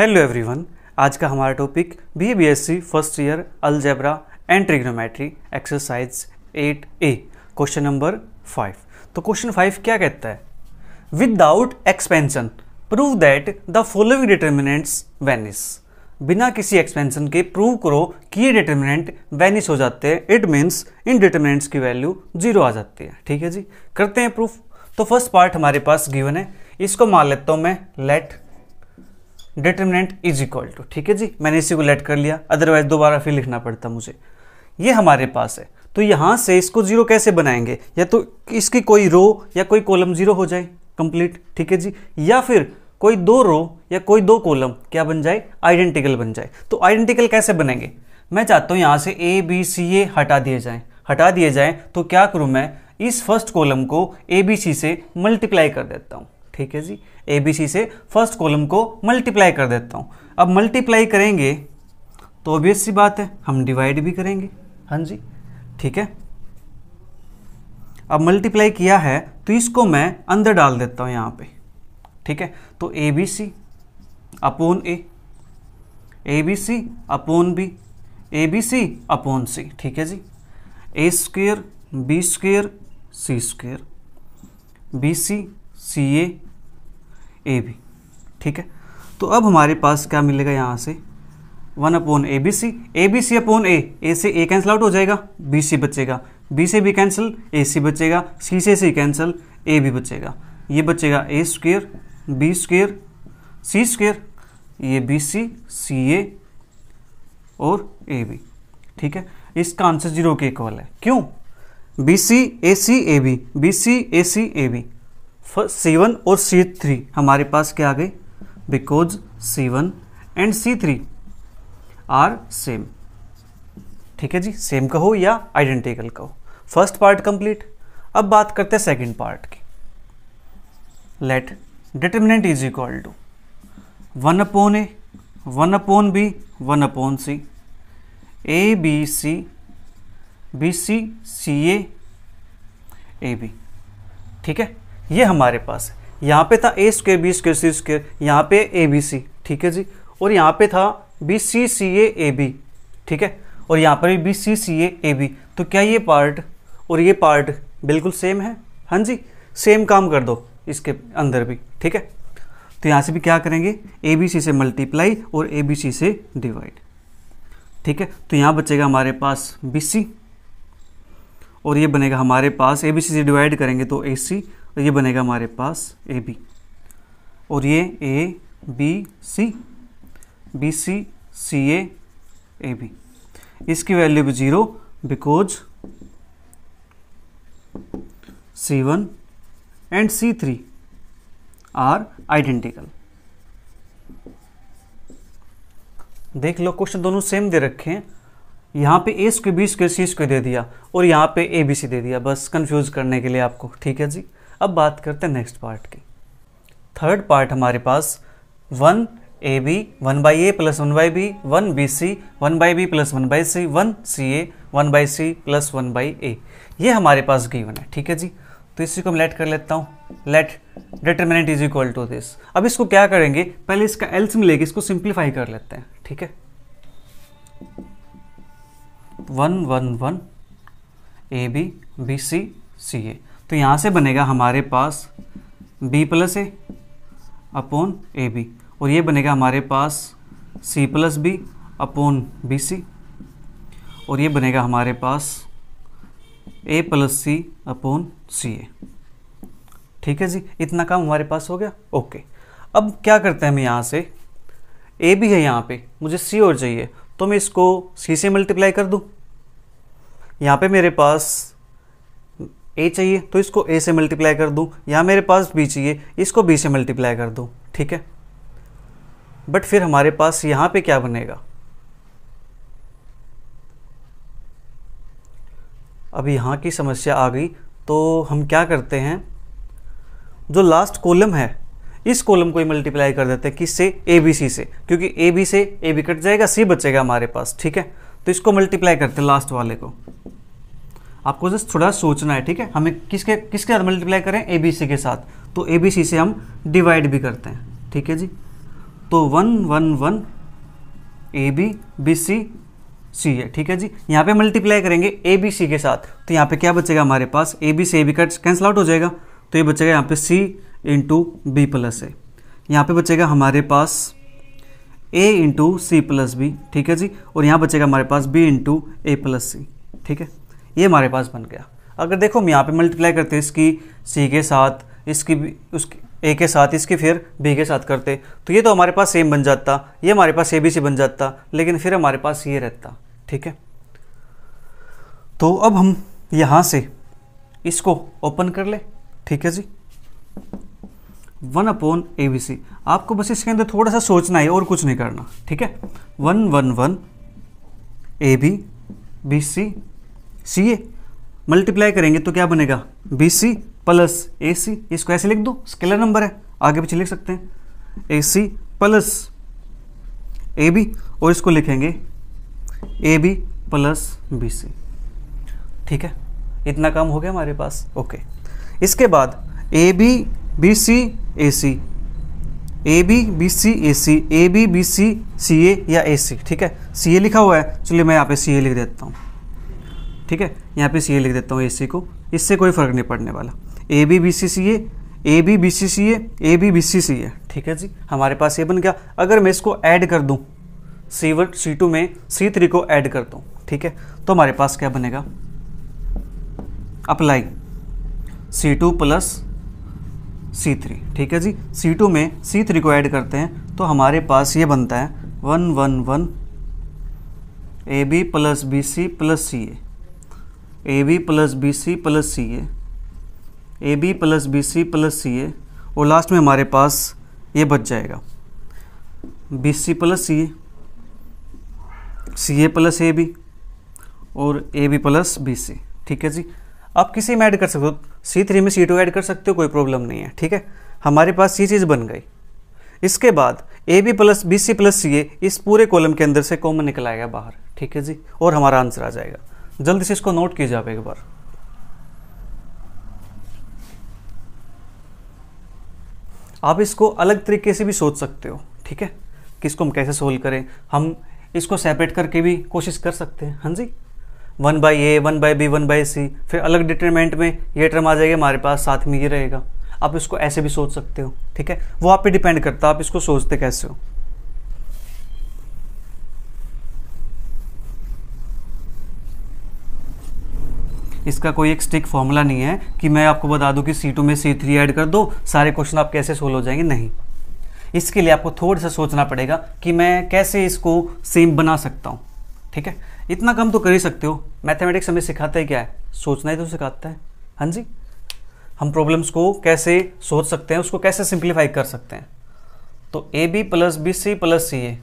Hello everyone आज का हमारा topic B B S C first year algebra and trigonometry exercise eight A question number five तो question five क्या कहता है without expansion prove that the following determinants vanish बिना किसी expansion के प्रूव करो कि ये डिटर्मिनेंट वेनिस हो जाते हैं इट मीन्स इन डिटर्मिनेंट्स की वैल्यू जीरो आ जाती है ठीक है जी करते हैं प्रूफ तो फर्स्ट पार्ट हमारे पास गिवन है इसको मान लेता हूँ मैं let determinant is equal to ठीक है जी मैंने इसी को लेट कर लिया अदरवाइज दोबारा फिर लिखना पड़ता मुझे ये हमारे पास है तो यहाँ से इसको जीरो कैसे बनाएंगे या तो इसकी कोई रो या कोई कॉलम जीरो हो जाए कंप्लीट ठीक है जी या फिर कोई दो रो या कोई दो कॉलम क्या बन जाए आइडेंटिकल बन जाए तो आइडेंटिकल कैसे बनेंगे मैं चाहता हूँ यहाँ से ए बी सी ए हटा दिए जाएँ हटा दिए जाएँ तो क्या करूँ मैं इस फर्स्ट कॉलम को ए बी सी से मल्टीप्लाई कर देता हूँ ठीक है जी ए बी सी से फर्स्ट कॉलम को मल्टीप्लाई कर देता हूँ अब मल्टीप्लाई करेंगे तो ऑब्वियस सी बात है हम डिवाइड भी करेंगे हाँ जी ठीक है अब मल्टीप्लाई किया है तो इसको मैं अंदर डाल देता हूँ यहाँ पे ठीक है तो A B C upon A A B C upon B A B C upon C ठीक है जी A square B square C square B C C A A B ठीक है तो अब हमारे पास क्या मिलेगा यहाँ से one upon A B C A B C upon A A से ए कैंसिल आउट हो जाएगा बी सी बचेगा बी से बी कैंसिल ए सी बचेगा सी से सी कैंसिल ए बी बचेगा ये बचेगा A square B square C square ये बी सी सी ए और ए बी ठीक है इसका आंसर जीरो के इक्वल है क्यों B C A C A B B C A C A B C one और सी थ्री हमारे पास क्या आ गई because C one and C three are same ठीक है जी सेम का हो या आइडेंटिकल का हो फर्स्ट पार्ट कंप्लीट अब बात करते हैं सेकेंड पार्ट की let determinant is equal to one upon A one upon B one upon C A B C B C C A B ठीक है ये हमारे पास है यहाँ पे था A square B square C square यहाँ पे ए बी सी ठीक है जी और यहाँ पे था B C C A A B ठीक है और यहाँ पर भी B C C A A B तो क्या ये पार्ट और ये पार्ट बिल्कुल सेम है हाँ जी सेम काम कर दो इसके अंदर भी ठीक है तो यहाँ से भी क्या करेंगे ए बी सी से मल्टीप्लाई और ए बी सी से डिवाइड ठीक है तो यहाँ बचेगा हमारे पास बी सी और ये बनेगा हमारे पास ए बी सी से डिवाइड करेंगे तो ए सी और तो ये बनेगा हमारे पास ए बी और ये A B C B C C A A B इसकी वैल्यू भी जीरो because C one and C three are identical देख लो क्वेश्चन दोनों सेम दे रखे हैं यहाँ पे ए स्क्वे बी स्क्वे सी स्क्वे दे दिया और यहाँ पे ए बी सी दे दिया बस कंफ्यूज करने के लिए आपको ठीक है जी अब बात करते हैं नेक्स्ट पार्ट की थर्ड पार्ट हमारे पास one A B one by A plus one by B one B C one by B plus one by C one C A one by C plus one by A ये हमारे पास given है ठीक है जी तो इसी को मैं लेट कर लेता हूँ let determinant is equal to this अब इसको क्या करेंगे पहले इसका एल्स में लेके इसको सिंप्लीफाई कर लेते हैं ठीक है one one one A B B C C A तो यहाँ से बनेगा हमारे पास B plus A upon A B और ये बनेगा हमारे पास C plus B upon B C और ये बनेगा हमारे पास A plus C upon C A ठीक है जी इतना काम हमारे पास हो गया ओके अब क्या करते हैं हम यहाँ से ए भी है यहाँ पे मुझे सी और चाहिए तो मैं इसको सी से मल्टीप्लाई कर दूँ यहाँ पे मेरे पास ए चाहिए तो इसको ए से मल्टीप्लाई कर दूँ या मेरे पास बी चाहिए इसको बी से मल्टीप्लाई कर दूँ ठीक है बट फिर हमारे पास यहाँ पे क्या बनेगा अब यहाँ की समस्या आ गई तो हम क्या करते हैं जो लास्ट कॉलम है इस कॉलम को ही मल्टीप्लाई कर देते हैं किससे ए बी सी से क्योंकि ए बी से ए बी कट जाएगा सी बचेगा हमारे पास ठीक है तो इसको मल्टीप्लाई करते हैं लास्ट वाले को आपको जस्ट थोड़ा सोचना है ठीक है हमें किसके किसके साथ मल्टीप्लाई करें ए बी सी के साथ तो ए बी सी से हम डिवाइड भी करते हैं ठीक है जी तो वन वन वन ए बी बी सी सी है ठीक है जी यहाँ पे मल्टीप्लाई करेंगे ए बी सी के साथ तो यहाँ पे क्या बचेगा हमारे पास ए बी से ए बी का कैंसिल आउट हो जाएगा तो ये बचेगा यहाँ पे C into B plus A यहाँ पे बचेगा हमारे पास A into C plus B ठीक है जी और यहाँ बचेगा हमारे पास B into A plus C ठीक है ये हमारे पास बन गया अगर देखो हम यहाँ पे मल्टीप्लाई करते इसकी सी के साथ इसकी भी उसकी ए के साथ इसकी फिर बी के साथ करते तो ये तो हमारे पास सेम बन जाता ये हमारे पास ए बी सी बन जाता लेकिन फिर हमारे पास ये रहता ठीक है तो अब हम यहाँ से इसको ओपन कर ले ठीक है जी one upon A B C आपको बस इसके अंदर थोड़ा सा सोचना है और कुछ नहीं करना ठीक है one one one A B B C C A multiply करेंगे तो क्या बनेगा बी सी प्लस ए सी इसको ऐसे लिख दो स्केलर नंबर है आगे पीछे लिख सकते हैं ए सी प्लस ए बी और इसको लिखेंगे A B plus B C ठीक है इतना काम हो गया हमारे पास ओके इसके बाद A B B C A C A B B C A C A B B C C A या ए सी ठीक है सी ए लिखा हुआ है चलिए मैं यहाँ पे सी ए लिख देता हूँ ठीक है यहाँ पे सी ए लिख देता हूँ ए सी को इससे कोई फ़र्क नहीं पड़ने वाला A B B C C A A B B C C A A B B C C A ठीक है जी हमारे पास ये बन गया अगर मैं इसको ऐड कर दूँ सी वन सी टू में सी थ्री को ऐड कर दूँ ठीक है तो हमारे पास क्या बनेगा अप्लाई सी टू प्लस सी थ्री ठीक है जी सी टू में सी थ्री को ऐड करते हैं तो हमारे पास ये बनता है one one one A B plus B C plus C A A B plus B C plus C A A B plus B C plus C A और लास्ट में हमारे पास ये बच जाएगा B C plus C A C A plus A B और A B plus B C ठीक है जी आप किसी में ऐड कर सकते हो सी थ्री में सी टू ऐड कर सकते हो कोई प्रॉब्लम नहीं है ठीक है हमारे पास ये चीज़ बन गई इसके बाद A B plus B C plus C A इस पूरे कॉलम के अंदर से कॉमन निकल आएगा बाहर ठीक है जी और हमारा आंसर आ जाएगा जल्दी से इसको नोट कीजिए आप एक बार आप इसको अलग तरीके से भी सोच सकते हो ठीक है कि इसको हम कैसे सोल्व करें हम इसको सेपरेट करके भी कोशिश कर सकते हैं हाँ जी one by A one by B one by C फिर अलग डिटरमेंट में ये टर्म आ जाएगा हमारे पास साथ में ये रहेगा आप इसको ऐसे भी सोच सकते हो ठीक है वो आप पे डिपेंड करता है आप इसको सोचते कैसे हो इसका कोई एक स्टिक फॉर्मूला नहीं है कि मैं आपको बता दूं कि सी टू में सी थ्री ऐड कर दो सारे क्वेश्चन आप कैसे सोल्व हो जाएंगे नहीं इसके लिए आपको थोड़ा सा सोचना पड़ेगा कि मैं कैसे इसको सेम बना सकता हूँ ठीक है इतना कम तो कर ही सकते हो मैथमेटिक्स हमें सिखाता है क्या है सोचना ही तो सिखाता है हाँ जी हम प्रॉब्लम्स को कैसे सोच सकते हैं उसको कैसे सिंप्लीफाई कर सकते हैं तो A B plus B C plus C A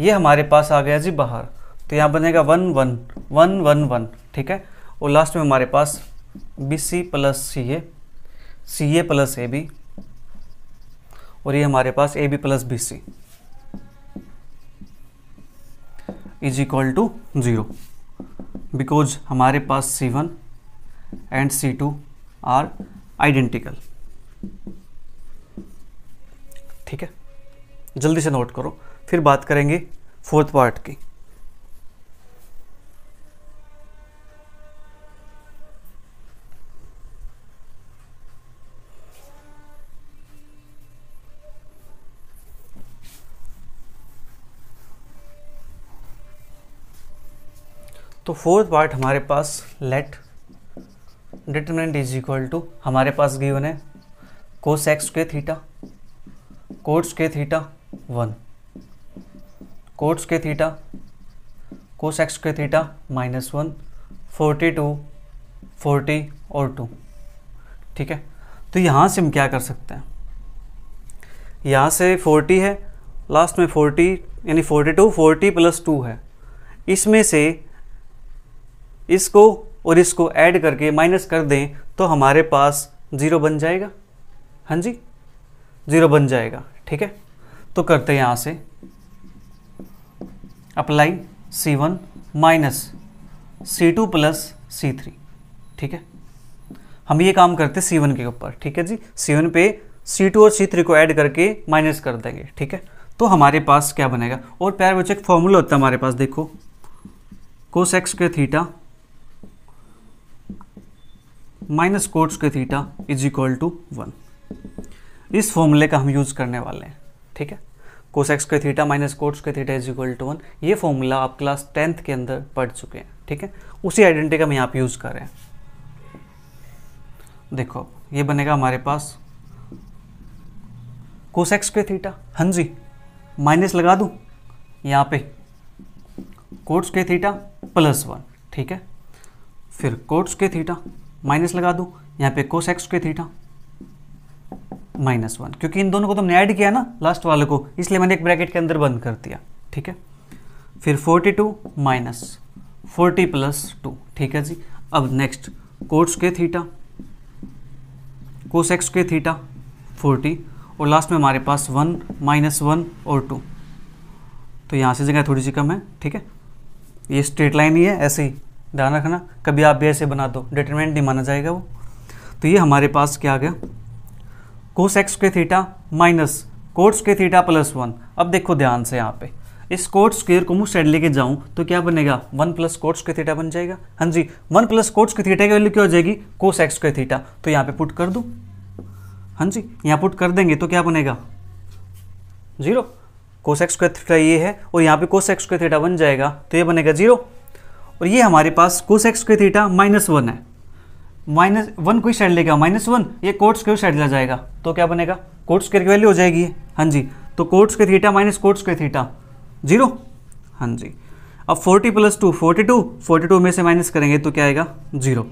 ये हमारे पास आ गया जी बाहर तो यहाँ बनेगा one one one one one ठीक है और लास्ट में हमारे पास B C plus C A C A plus A B और ये हमारे पास A B plus B C is equal to zero because हमारे पास सी one and C two are identical ठीक है जल्दी से नोट करो फिर बात करेंगे फोर्थ पार्ट की तो फोर्थ पार्ट हमारे पास let determinant is equal to हमारे पास गिवन है कोस एक्स के थीटा कोट्स के थीटा वन कोट्स के थीटा कोस एक्स के theta minus one forty two forty और टू ठीक है तो यहाँ से हम क्या कर सकते हैं यहाँ से फोर्टी है लास्ट में फोर्टी यानी forty two forty plus two है इसमें से इसको और इसको ऐड करके माइनस कर दें तो हमारे पास ज़ीरो बन जाएगा हाँ जी ज़ीरो बन जाएगा ठीक है तो करते हैं यहाँ से apply C1 one minus C two plus सी थ्री ठीक है हम ये काम करते सी के ऊपर ठीक है जी C1 पे सी टू और सी थ्री को ऐड करके माइनस कर देंगे ठीक है तो हमारे पास क्या बनेगा और प्यार बच्चे एक फॉर्मूला होता है हमारे पास देखो कोस एक्स के theta minus cot square theta is equal to one इस फॉर्मूले का हम यूज करने वाले हैं ठीक है कोस एक्स के theta minus cot square theta is equal to one ये फॉर्मूला आप क्लास टेंथ के अंदर पढ़ चुके हैं ठीक है उसी आइडेंटिटी का हम यहाँ पर यूज़ कर रहे हैं देखो ये बनेगा हमारे पास कोस एक्स के थीटा हाँ जी माइनस लगा दूँ यहाँ पे कोट के थीटा प्लस वन ठीक है फिर कोट के थीटा माइनस लगा दूँ यहाँ पे कोस एक्स के थीटा माइनस वन क्योंकि इन दोनों को तुमने तो ऐड किया ना लास्ट वाले को इसलिए मैंने एक ब्रैकेट के अंदर बंद कर दिया ठीक है फिर forty two minus forty plus two ठीक है जी अब नेक्स्ट कोर्स के थीटा कोस एक्स के थीटा फोर्टी और लास्ट में हमारे पास वन माइनस वन और टू तो यहाँ से जगह थोड़ी सी कम है ठीक है ये स्ट्रेट लाइन ही है ऐसे ही ध्यान रखना कभी आप भी ऐसे बना दो डिटरमिनेंट नहीं माना जाएगा वो तो ये हमारे पास क्या आ गया कोस एक्स के थीटा माइनस कोट्स के थीटा प्लस वन अब देखो ध्यान से यहाँ पे इस कोट स्क्वेयर को मुझ साइड लेके जाऊं तो क्या बनेगा वन प्लस कोट्स के थीटा बन जाएगा हाँ जी वन प्लस कोट्स के थीटा की वैल्यू क्या हो जाएगी कोस एक्स के थीटा तो यहाँ पे पुट कर दूँ हाँ जी यहाँ पुट कर देंगे तो क्या बनेगा जीरो कोस एक्स का थीटा ये है और यहाँ पे कोस एक्स का थीटा बन जाएगा तो ये बनेगा जीरो और ये हमारे पास कोस एक्स के थीटा माइनस वन है माइनस वन कोई साइड लेगा माइनस वन ये कोट्स के साइड ला जाएगा तो क्या बनेगा कोट्स के वैल्यू हो जाएगी हाँ जी तो कोट्स के थीटा माइनस कोट्स के थीटा जीरो हाँ जी अब forty plus two forty two forty two में से माइनस करेंगे तो क्या आएगा जीरो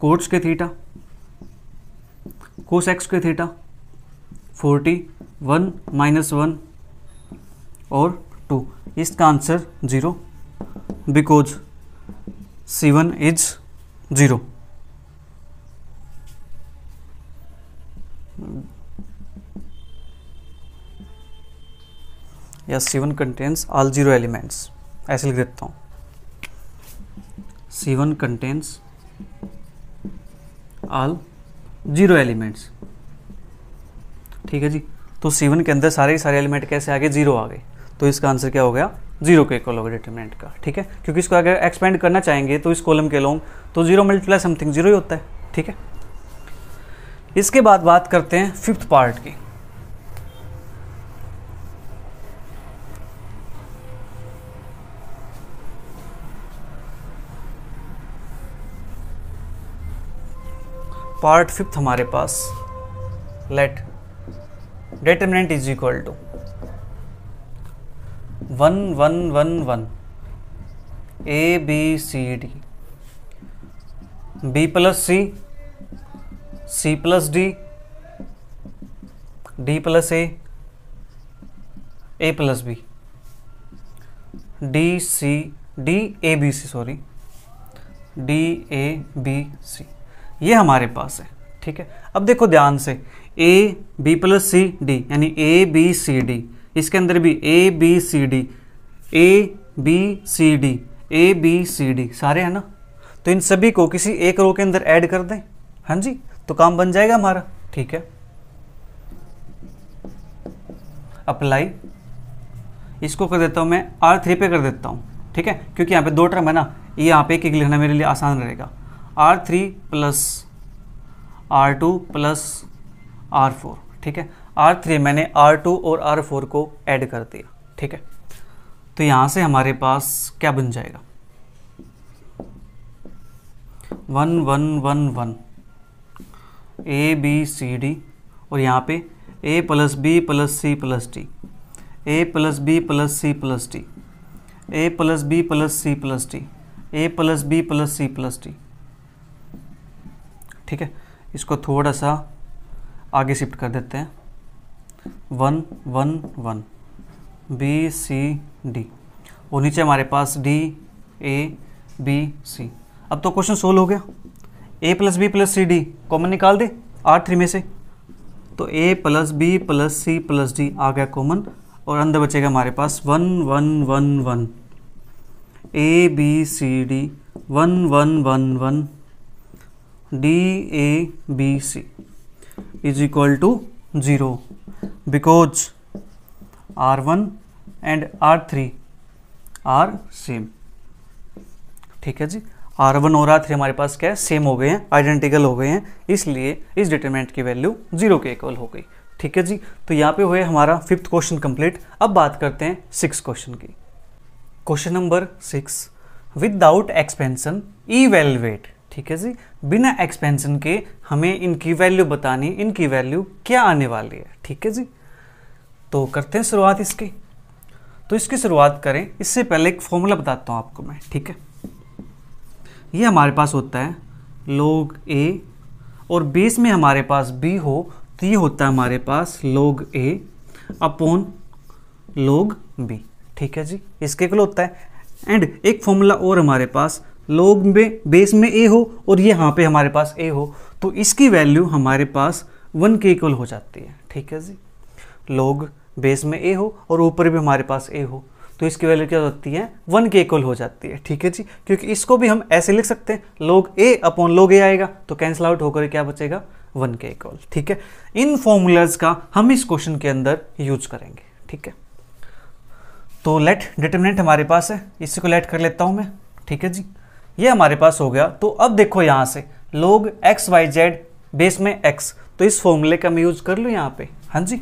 कोट्स के थीटा कोस एक्स के theta forty one minus one और टू इसका answer zero because C1 is zero या C one contains all zero elements ऐसे लिख देता हूं C one contains all zero elements ठीक है जी तो सी वन के अंदर सारे सारे एलिमेंट कैसे आ गए जीरो आ गए तो इसका आंसर क्या हो गया जीरो के इक्वल होगा डिटर्मिनेंट का ठीक है क्योंकि इसको अगर एक्सपेंड करना चाहेंगे तो इस कॉलम के लोग तो जीरो मल्टीप्लाई समथिंग जीरो ही होता है ठीक है इसके बाद बात करते हैं फिफ्थ पार्ट की पार्ट फिफ्थ हमारे पास let determinant is equal to one one one one A B C D B plus C C plus D D plus A A plus B D C D A B C sorry D A B C ये हमारे पास है ठीक है अब देखो ध्यान से A B plus C D यानी ए बी सी डी इसके अंदर भी A B C D A B C D A B C D सारे हैं ना तो इन सभी को किसी एक रो के अंदर ऐड कर दें हाँ जी तो काम बन जाएगा हमारा ठीक है अप्लाई इसको कर देता हूँ मैं आर थ्री पे कर देता हूँ ठीक है क्योंकि यहाँ पे दो टर्म है ना ये यहाँ पे एक एक लिखना मेरे लिए आसान रहेगा R three plus are two plus R four ठीक है आर थ्री मैंने आर टू और आर फोर को ऐड कर दिया ठीक है तो यहाँ से हमारे पास क्या बन जाएगा one one one one A B C D और यहाँ पे A plus B plus C plus D A plus B plus C plus D A plus B plus C plus D A plus B plus C plus D ठीक है इसको थोड़ा सा आगे shift कर देते हैं one one one B C D और नीचे हमारे पास डी ए बी सी अब तो क्वेश्चन सोल्व हो गया A plus B plus C D common निकाल दे आर थ्री में से तो ए plus B plus C plus D आ गया कॉमन और अंदर बचेगा हमारे पास one one one one A B C D one one one one D A B C is equal to zero because R one and R three are same ठीक है जी आर वन और R three हमारे पास क्या है same हो गए हैं आइडेंटिकल हो गए हैं इसलिए इस डिटरमेंट की वैल्यू जीरो के इक्वल हो गई ठीक है जी तो यहाँ पे हुए हमारा फिफ्थ क्वेश्चन कंप्लीट अब बात करते हैं सिक्स क्वेश्चन की question number six without expansion evaluate ठीक है जी बिना एक्सपेंशन के हमें इनकी वैल्यू बतानी इनकी वैल्यू क्या आने वाली है ठीक है जी तो करते हैं शुरुआत इसकी तो इसकी शुरुआत करें इससे पहले एक फॉर्मूला बताता हूँ आपको मैं ठीक है ये हमारे पास होता है लोग ए और बेस में हमारे पास बी हो तो ये होता है हमारे पास लोग ए अपोन लोग बी ठीक है जी इसके कल होता है एंड एक फॉर्मूला और हमारे पास लोग में बेस में ए हो और ये यहाँ पे हमारे पास ए हो तो इसकी वैल्यू हमारे पास वन के इक्वल हो जाती है ठीक है जी लोग बेस में ए हो और ऊपर भी हमारे पास ए हो तो इसकी वैल्यू क्या होती है वन के इक्वल हो जाती है ठीक है जी क्योंकि इसको भी हम ऐसे लिख सकते हैं लोग ए अपॉन लोग ए आएगा तो कैंसिल आउट होकर क्या बचेगा वन के इक्वल ठीक है इन फॉर्मूलाज का हम इस क्वेश्चन के अंदर यूज करेंगे ठीक है तो लेट डिटर्मिनेंट हमारे पास है इसी को लेट कर लेता हूँ मैं ठीक है जी ये हमारे पास हो गया तो अब देखो यहाँ से log x Y z base में एक्स तो इस फॉर्मूले का मैं यूज कर लूँ यहाँ पे हाँ जी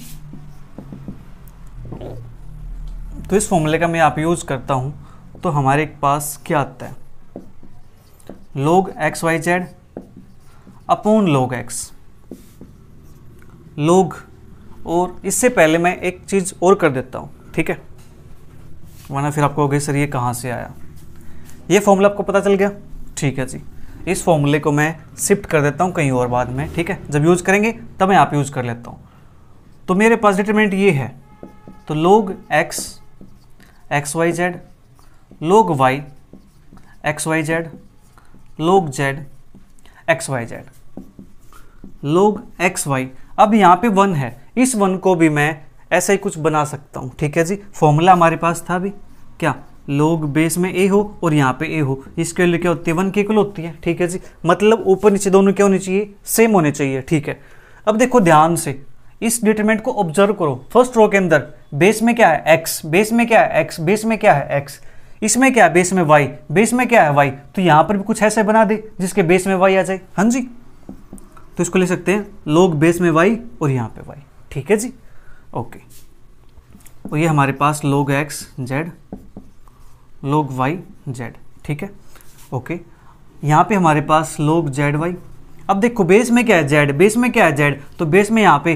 तो इस फॉर्मूले का मैं आप यूज करता हूँ तो हमारे पास क्या आता है log x Y z upon log x log और इससे पहले मैं एक चीज़ और कर देता हूँ ठीक है वरना फिर आपको गया सर ये कहाँ से आया ये फॉर्मूला आपको पता चल गया ठीक है जी इस फॉर्मूले को मैं शिफ्ट कर देता हूँ कहीं और बाद में ठीक है जब यूज़ करेंगे तब मैं आप यूज़ कर लेता हूँ तो मेरे पास डिटर्मिनेंट ये है तो log x x Y z log y x Y z log z x Y z log x y अब यहाँ पे वन है इस वन को भी मैं ऐसा ही कुछ बना सकता हूँ ठीक है जी फॉर्मूला हमारे पास था भी क्या लोग बेस में ए हो और यहाँ पे ए हो इसके लिए क्या होती है वन की इक्वल होती है ठीक है जी मतलब ऊपर नीचे दोनों क्या होने चाहिए सेम होने चाहिए ठीक है अब देखो ध्यान से इस डिटरमेंट को ऑब्जर्व करो फर्स्ट रो के अंदर बेस में क्या है एक्स बेस में क्या है एक्स बेस में क्या है एक्स इसमें क्या है बेस में वाई बेस में क्या है वाई तो यहां पर भी कुछ ऐसे बना दे जिसके बेस में वाई आ जाए हाँ जी तो इसको ले सकते हैं लोग बेस में वाई और यहां पे वाई ठीक है जी ओके और ये हमारे पास log x z log y z ठीक है ओके यहाँ पे हमारे पास लोग जेड वाई अब देखो बेस में क्या है जेड बेस में क्या है जेड तो बेस में यहाँ पे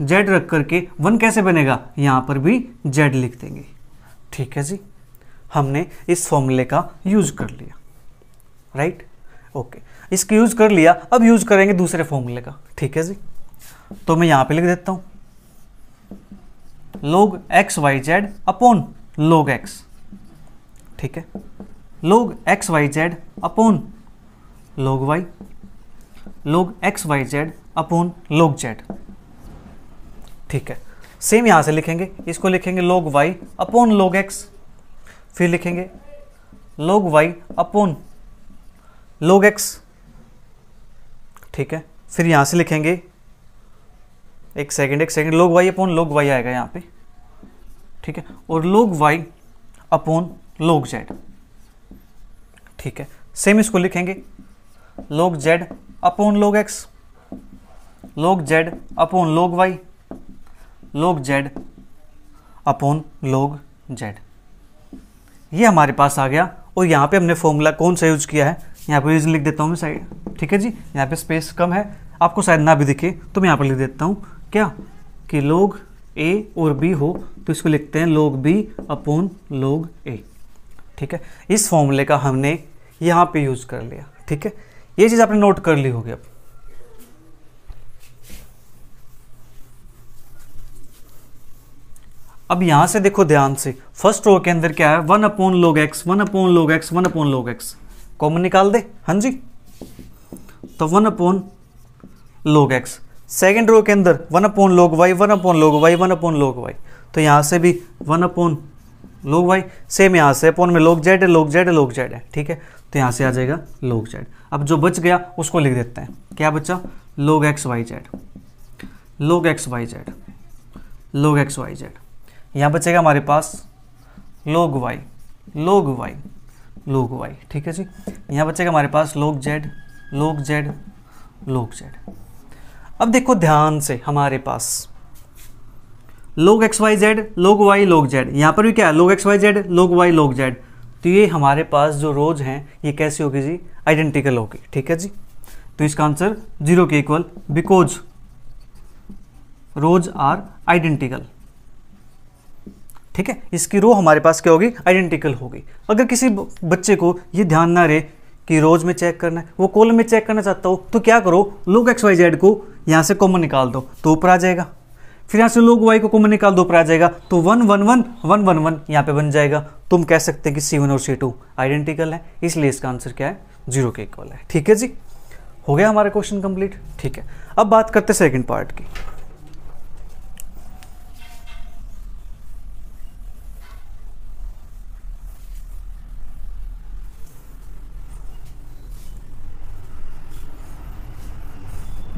जेड रख करके वन कैसे बनेगा यहाँ पर भी जेड लिख देंगे ठीक है जी हमने इस फॉर्मूले का यूज कर लिया राइट ओके इसका यूज कर लिया अब यूज करेंगे दूसरे फॉर्मूले का ठीक है जी तो मैं यहाँ पे लिख देता हूँ log x Y z upon log x ठीक है log x Y z upon log y log x Y z upon log z ठीक है सेम यहां से लिखेंगे इसको लिखेंगे लोग वाई अपोन लोग एक्स फिर लिखेंगे लोग वाई अपोन लोग एक्स ठीक है फिर यहां से लिखेंगे एक सेकंड एक सेकंड लोग वाई अपोन लोग वाई आएगा यहां पे ठीक है और लोग वाई अपोन लोग जेड ठीक है सेम इसको लिखेंगे log z upon log x log z upon log y log z upon log z ये हमारे पास आ गया और यहां पे हमने फॉर्मूला कौन सा यूज किया है यहां पे रीजन लिख देता हूँ मैं साइड ठीक है जी यहां पे स्पेस कम है आपको शायद ना भी दिखे तो मैं यहां पर लिख देता हूं क्या कि लोग ए और बी हो तो इसको लिखते हैं लोग बी अपोन लोग ए ठीक है इस फॉर्मूले का हमने यहाँ पे यूज़ कर लिया ठीक है ये चीज़ आपने नोट कर ली होगी अब अब यहां से देखो ध्यान से फर्स्ट रो के अंदर क्या है one upon log x one upon log x one upon log x common निकाल दे हाँ जी तो one upon log x second row के अंदर one upon log y one upon log y one upon log y तो यहां से भी one upon log y same यहाँ से अपोन में लोग जेड है लोग जेड है लोग जेड है ठीक है तो यहाँ से आ जाएगा लोग जेड अब जो बच गया उसको लिख देते हैं क्या बच्चा log x Y z log x Y z log x Y z यहाँ बचेगा हमारे पास लोग वाई लोग वाई लोग वाई ठीक है जी यहाँ बचेगा हमारे पास लोग Z log Z log Z अब देखो ध्यान से हमारे पास log x Y z log y log z यहाँ पर भी क्या है log x Y z log y log z तो ये हमारे पास जो रोज हैं ये कैसी होगी जी आइडेंटिकल होगी ठीक है जी तो इसका आंसर जीरो के equal because rows are identical ठीक है इसकी रो हमारे पास क्या होगी आइडेंटिकल होगी अगर किसी बच्चे को ये ध्यान ना रहे कि रोज में चेक करना है वो कॉलम में चेक करना चाहता हो तो क्या करो लोग एक्स वाई जेड को यहाँ से कॉमन निकाल दो तो ऊपर आ जाएगा फिर यहाँ से लोग वाई को कॉमन निकाल दो पर आ जाएगा तो one one one one one one यहाँ पे बन जाएगा तुम कह सकते हैं कि सी वन और सी टू आइडेंटिकल है इसलिए इसका आंसर क्या है जीरो के इक्वल है ठीक है जी हो गया हमारा क्वेश्चन कंप्लीट ठीक है अब बात करते सेकेंड पार्ट की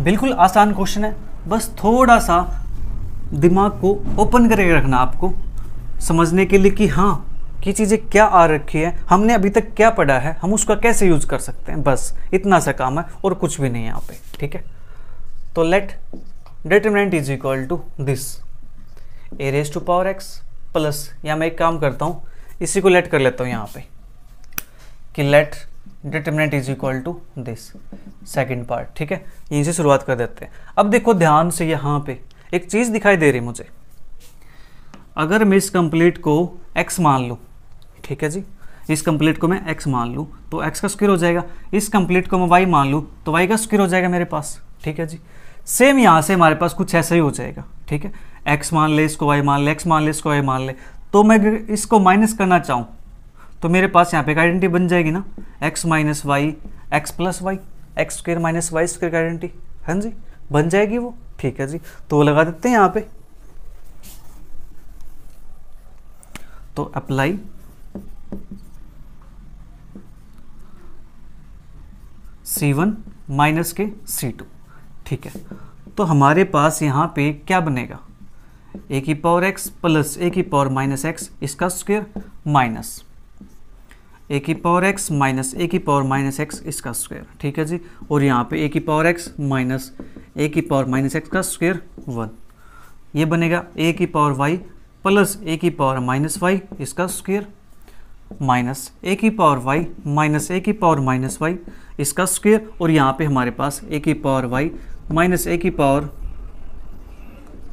बिल्कुल आसान क्वेश्चन है बस थोड़ा सा दिमाग को ओपन करके रखना आपको समझने के लिए कि हाँ कि चीज़ें क्या आ रखी है हमने अभी तक क्या पढ़ा है हम उसका कैसे यूज़ कर सकते हैं बस इतना सा काम है और कुछ भी नहीं यहाँ पे ठीक है तो let determinant is equal to this A raise to power x plus या मैं एक काम करता हूँ इसी को लेट कर लेता हूँ यहाँ पे कि let determinant is equal to this second part ठीक है यहीं से शुरुआत कर देते हैं अब देखो ध्यान से यहाँ पे एक चीज़ दिखाई दे रही मुझे अगर मैं इस कंप्लीट को x मान लूँ ठीक है जी इस कंप्लीट को मैं x मान लूँ तो x का स्क्वायर हो जाएगा इस कंप्लीट को मैं y मान लूँ तो y का स्क्वायर हो जाएगा मेरे पास ठीक है जी सेम यहाँ से हमारे पास कुछ ऐसा ही हो जाएगा ठीक है x मान ले इसको y मान ले x मान ले इसको y मान ले तो मैं इसको माइनस करना चाहूँ तो मेरे पास यहाँ पे आइडेंटिटी बन जाएगी ना x minus y x plus y x square minus y square identity हाँ जी बन जाएगी वो ठीक है जी तो लगा देते हैं यहां पे तो अप्लाई सी वन माइनस के सी टू ठीक है तो हमारे पास यहां पे क्या बनेगा ए की पावर एक्स प्लस ए की पावर माइनस एक्स इसका स्क्वेयर माइनस ए की पावर एक्स माइनस ए की पावर माइनस एक्स इसका स्क्वायर ठीक है जी और यहाँ पे ए की पावर एक्स माइनस ए की पावर माइनस एक्स का स्क्वायर वन ये बनेगा ए की पावर वाई प्लस ए की पावर माइनस वाई इसका स्क्वायर माइनस ए की पावर वाई माइनस ए की पावर माइनस वाई इसका स्क्वायर और यहाँ पे हमारे पास ए की पावर वाई माइनस ए की पावर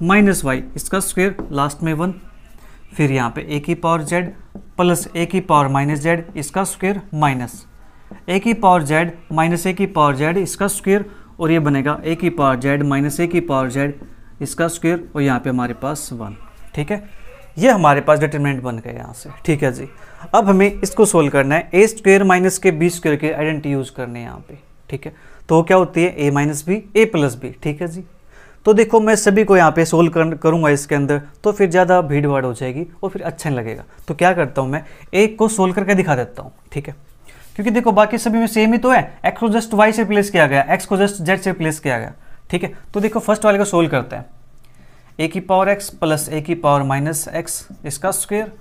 माइनस वाई इसका स्क्वायर लास्ट में वन फिर यहाँ पे ए की पावर जेड प्लस ए की पावर माइनस जेड इसका स्क्वेयर माइनस ए की पावर जेड माइनस ए की पावर जेड इसका स्क्वेयर और ये बनेगा ए की पावर जेड माइनस ए की पावर जेड इसका स्क्वेयर और यहाँ पे हमारे पास वन ठीक है ये हमारे पास डिटर्मिनेंट बन गया यहाँ से ठीक है जी अब हमें इसको सोल्व करना है ए स्क्वेयर माइनस के बी स्क्वेयर के आइडेंटिटी यूज़ करने हैं यहाँ पे ठीक है तो क्या होती है A minus B A plus B ठीक है जी तो देखो मैं सभी को यहाँ पे सोल्व कर, करूँगा इसके अंदर तो फिर ज़्यादा भीड़ भाड़ हो जाएगी और फिर अच्छा नहीं लगेगा तो क्या करता हूँ मैं एक को सोल्व करके दिखा देता हूँ ठीक है क्योंकि देखो बाकी सभी में सेम ही तो है एक्स को जस्ट वाई से रिप्लेस किया गया एक्स को जस्ट जेड से रिप्लेस किया गया ठीक है तो देखो फर्स्ट वाले को सोल्व करते हैं ए की पावर एक्स प्लस ए की पावर माइनस एक्स इसका स्क्वेयर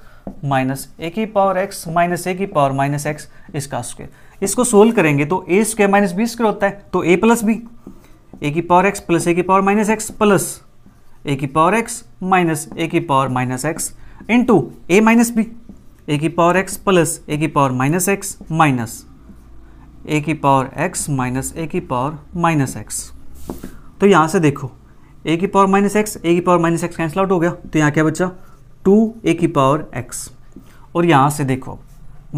माइनस ए की पावर एक्स माइनस ए की पावर माइनस एक्स इसका स्क्वेयर इसको सोल्व करेंगे तो A square minus B square होता है तो ए प्लस बी ए की पावर एक्स प्लस ए की पावर माइनस एक्स प्लस ए की पावर एक्स माइनस ए की power minus x into a minus B a की पावर एक्स प्लस ए की पावर माइनस एक्स माइनस ए की पावर एक्स माइनस ए की power minus x तो यहाँ से देखो ए की पावर माइनस एक्स ए की power minus x cancel out हो गया तो यहाँ क्या बच्चा टू ए की पावर एक्स और यहाँ से देखो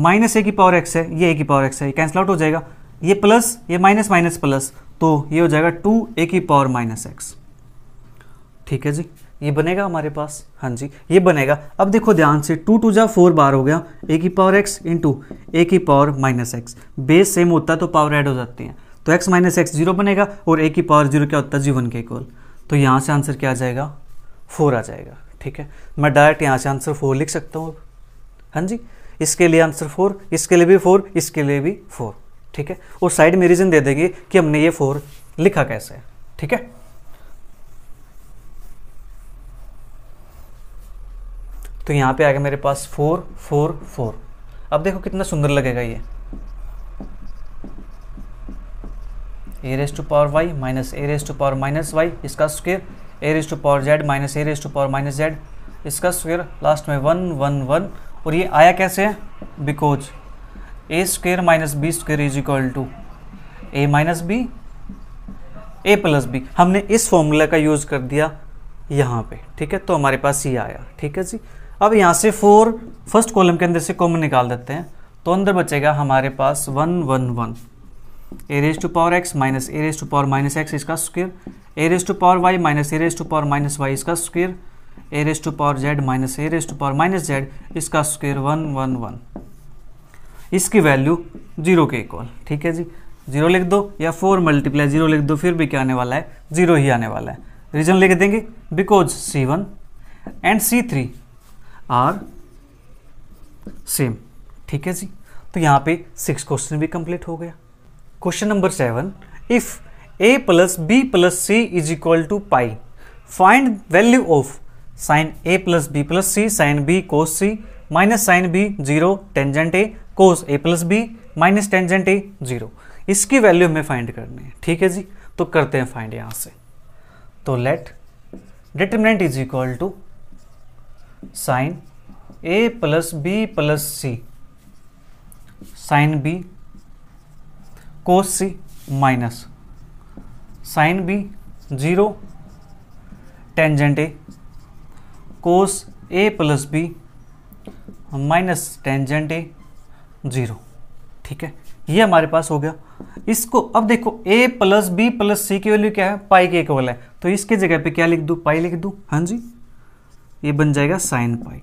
माइनस ए की पावर एक्स है ये ए की पावर एक्स है ये कैंसिल आउट हो जाएगा ये प्लस ये माइनस माइनस प्लस तो ये हो जाएगा टू ए की पावर माइनस एक्स ठीक है जी ये बनेगा हमारे पास हाँ जी ये बनेगा अब देखो ध्यान से टू टू जा फोर बार हो गया ए की पावर एक्स इंटू ए की power minus x base same होता है तो पावर ऐड हो जाती है तो एक्स माइनस एक्स जीरो बनेगा और ए की पावर जीरो क्या होता है जी वन के इक्वल तो यहाँ से आंसर क्या आ जाएगा फोर आ जाएगा ठीक है मैं डायरेक्ट यहाँ से आंसर फोर लिख सकता हूँ हाँ जी इसके लिए आंसर फोर इसके लिए भी फोर इसके लिए भी फोर ठीक है और साइड में रीजन दे देगी कि हमने ये फोर लिखा कैसे है ठीक है तो यहां पे आ गया मेरे पास फोर फोर फोर अब देखो कितना सुंदर लगेगा ये a raise to power y minus a raise to power minus y इसका square a raise to power z minus a raise to power minus z इसका स्क्वेयर लास्ट में वन वन वन और ये आया कैसे है because a square minus B square is equal to A minus B A plus b हमने इस formula का यूज़ कर दिया यहाँ पे ठीक है तो हमारे पास ये आया ठीक है जी अब यहाँ से फोर फर्स्ट कॉलम के अंदर से कॉमन निकाल देते हैं तो अंदर बचेगा हमारे पास one one one a raise to power x minus a raise to power minus x इसका square a raise to power y minus a raise to power minus y इसका square a raise to power z minus a raise to power minus z इसका square one one one इसकी value zero के equal ठीक है जी zero लिख दो या फोर मल्टीप्लाई जीरो लिख दो फिर भी क्या आने वाला है जीरो ही आने वाला है रीजन लिख देंगे because C one and C three are same ठीक है जी तो यहाँ पे सिक्स क्वेश्चन भी कंप्लीट हो गया question number seven if a plus B plus c is equal to pi find value of sine a plus B plus c sine b cos c minus sine b zero tangent a cos a plus b minus tangent a zero इसकी value हमें find करनी है ठीक है जी तो करते हैं फाइंड यहां से तो let determinant is equal to sine a plus B plus c sine b cos c minus sine b zero tangent a cos a plus b minus tangent a zero ठीक है ये हमारे पास हो गया इसको अब देखो a plus B plus c की वैल्यू क्या है पाई के इक्वल है तो इसके जगह पे क्या लिख दू पाई लिख दू हाँ जी ये बन जाएगा sine pi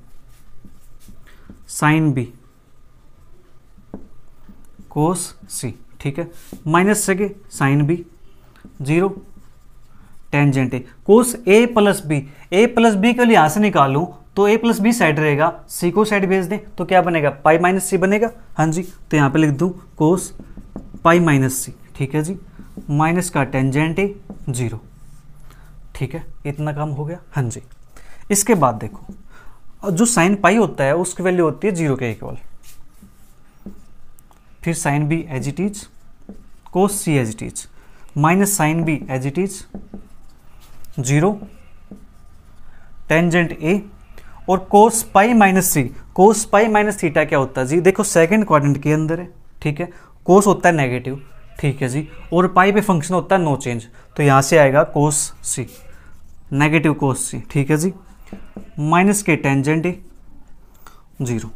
sine b cos c ठीक है माइनस सके sine b zero tangent a cos a plus b A plus b के लिए यहां से निकालू तो ए प्लस बी साइड रहेगा सी को साइड भेज दें तो क्या बनेगा पाई माइनस सी बनेगा हाँ जी तो यहाँ पे लिख दूँ कोस पाई माइनस सी ठीक है जी माइनस का टेंजेंट ए जीरो ठीक है इतना काम हो गया हाँ जी इसके बाद देखो और जो साइन पाई होता है उसकी वैल्यू होती है जीरो के इक्वल फिर sine b as it is cos c as it is minus sine b as it is zero tangent a और cos pi minus c cos pi minus theta क्या होता है जी देखो सेकंड क्वाड्रेंट के अंदर है ठीक है कोस होता है नेगेटिव ठीक है जी और पाई पे फंक्शन होता है नो चेंज तो यहाँ से आएगा कोस सी नेगेटिव कोस सी ठीक है जी माइनस के टेंजेंट ही जीरो